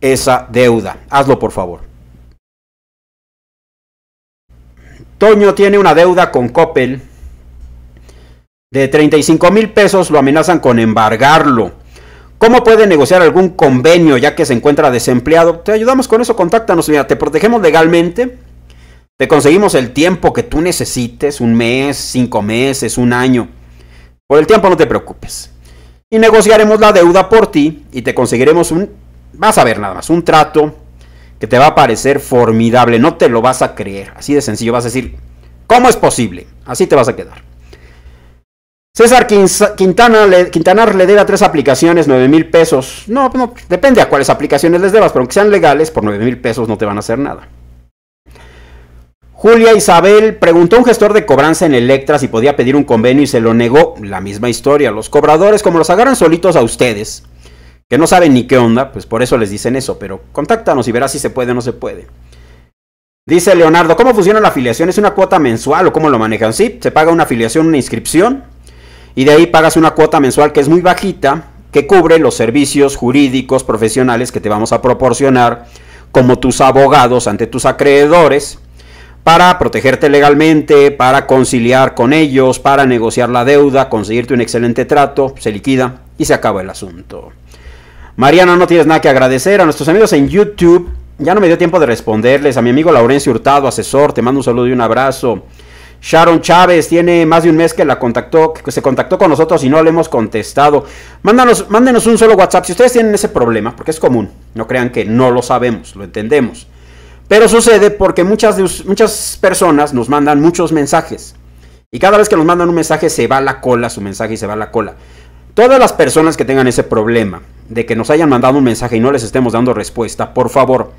esa deuda. Hazlo por favor. Toño tiene una deuda con Coppel de 35 mil pesos, lo amenazan con embargarlo. ¿Cómo puede negociar algún convenio ya que se encuentra desempleado? Te ayudamos con eso, contáctanos, mira, te protegemos legalmente, te conseguimos el tiempo que tú necesites, un mes, cinco meses, un año. Por el tiempo no te preocupes. Y negociaremos la deuda por ti y te conseguiremos un vas a ver nada más, un trato que te va a parecer formidable, no te lo vas a creer, así de sencillo, vas a decir, ¿cómo es posible? Así te vas a quedar. César Quintana le, le debe a tres aplicaciones 9 mil pesos. No, no, depende a cuáles aplicaciones les debas, pero aunque sean legales, por 9 mil pesos no te van a hacer nada. Julia Isabel preguntó a un gestor de cobranza en Electra si podía pedir un convenio y se lo negó. La misma historia, los cobradores, como los agarran solitos a ustedes, que no saben ni qué onda, pues por eso les dicen eso, pero contáctanos y verás si se puede o no se puede. Dice Leonardo, ¿cómo funciona la afiliación? ¿Es una cuota mensual o cómo lo manejan? Sí, se paga una afiliación, una inscripción, y de ahí pagas una cuota mensual que es muy bajita, que cubre los servicios jurídicos profesionales que te vamos a proporcionar como tus abogados ante tus acreedores para protegerte legalmente, para conciliar con ellos, para negociar la deuda, conseguirte un excelente trato, se liquida y se acaba el asunto. Mariana, no tienes nada que agradecer. A nuestros amigos en YouTube, ya no me dio tiempo de responderles. A mi amigo Laurencio Hurtado, asesor, te mando un saludo y un abrazo. Sharon Chávez tiene más de un mes que la contactó, que se contactó con nosotros y no le hemos contestado. Mándanos, mándenos un solo WhatsApp si ustedes tienen ese problema, porque es común. No crean que no lo sabemos, lo entendemos. Pero sucede porque muchas, muchas personas nos mandan muchos mensajes. Y cada vez que nos mandan un mensaje se va la cola su mensaje y se va a la cola. Todas las personas que tengan ese problema, de que nos hayan mandado un mensaje y no les estemos dando respuesta, por favor,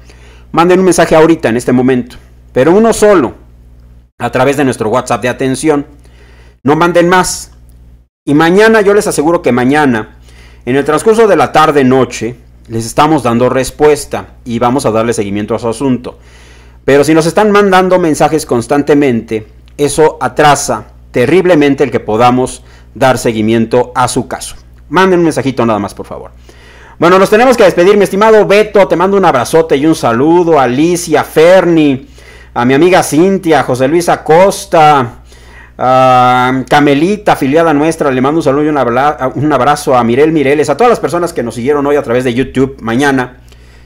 manden un mensaje ahorita, en este momento, pero uno solo, a través de nuestro WhatsApp de atención. No manden más. Y mañana, yo les aseguro que mañana, en el transcurso de la tarde-noche, les estamos dando respuesta y vamos a darle seguimiento a su asunto. Pero si nos están mandando mensajes constantemente, eso atrasa terriblemente el que podamos dar seguimiento a su caso. Manden un mensajito nada más, por favor. Bueno, nos tenemos que despedir, mi estimado Beto. Te mando un abrazote y un saludo. A Alicia, Ferni, a mi amiga Cintia, a José Luis Acosta, a Camelita, afiliada nuestra. Le mando un saludo y un, un abrazo a Mirel Mireles, a todas las personas que nos siguieron hoy a través de YouTube. Mañana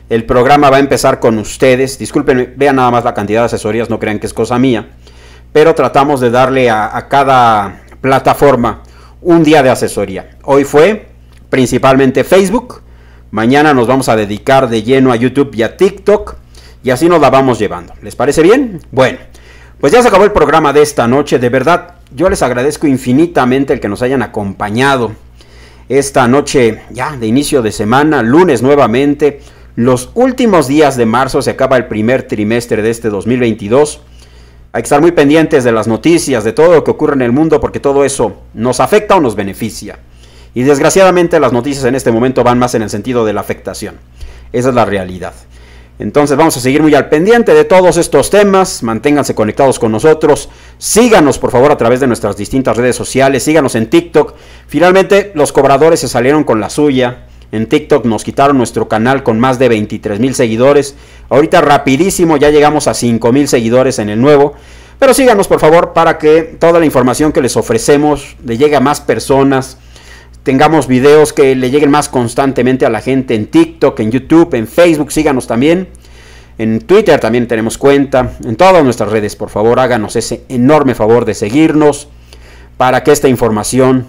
el programa va a empezar con ustedes. Disculpen, vean nada más la cantidad de asesorías, no crean que es cosa mía. Pero tratamos de darle a cada plataforma un día de asesoría. Hoy fue principalmente Facebook Mañana nos vamos a dedicar de lleno a YouTube y a TikTok. Y así nos la vamos llevando. ¿Les parece bien? Bueno, pues ya se acabó el programa de esta noche. De verdad, yo les agradezco infinitamente el que nos hayan acompañado esta noche ya de inicio de semana, lunes nuevamente. Los últimos días de marzo se acaba el primer trimestre de este 2022. Hay que estar muy pendientes de las noticias, de todo lo que ocurre en el mundo, porque todo eso nos afecta o nos beneficia. Y desgraciadamente las noticias en este momento van más en el sentido de la afectación. Esa es la realidad. Entonces vamos a seguir muy al pendiente de todos estos temas. Manténganse conectados con nosotros. Síganos por favor a través de nuestras distintas redes sociales. Síganos en TikTok. Finalmente los cobradores se salieron con la suya. En TikTok nos quitaron nuestro canal con más de 23 mil seguidores. Ahorita rapidísimo ya llegamos a 5 mil seguidores en el nuevo. Pero síganos por favor para que toda la información que les ofrecemos le llegue a más personas tengamos videos que le lleguen más constantemente a la gente en TikTok, en YouTube, en Facebook, síganos también. En Twitter también tenemos cuenta. En todas nuestras redes, por favor, háganos ese enorme favor de seguirnos para que esta información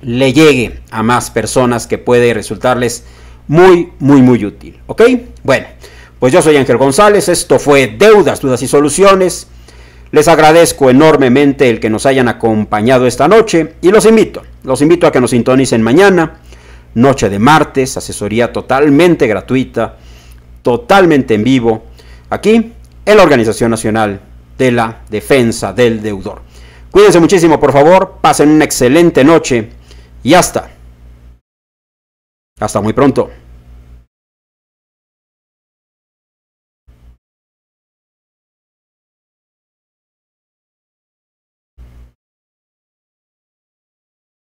le llegue a más personas que puede resultarles muy, muy, muy útil. ¿Ok? Bueno, pues yo soy Ángel González. Esto fue Deudas, Dudas y Soluciones. Les agradezco enormemente el que nos hayan acompañado esta noche y los invito, los invito a que nos sintonicen mañana, noche de martes, asesoría totalmente gratuita, totalmente en vivo, aquí en la Organización Nacional de la Defensa del Deudor. Cuídense muchísimo, por favor, pasen una excelente noche y hasta. Hasta muy pronto.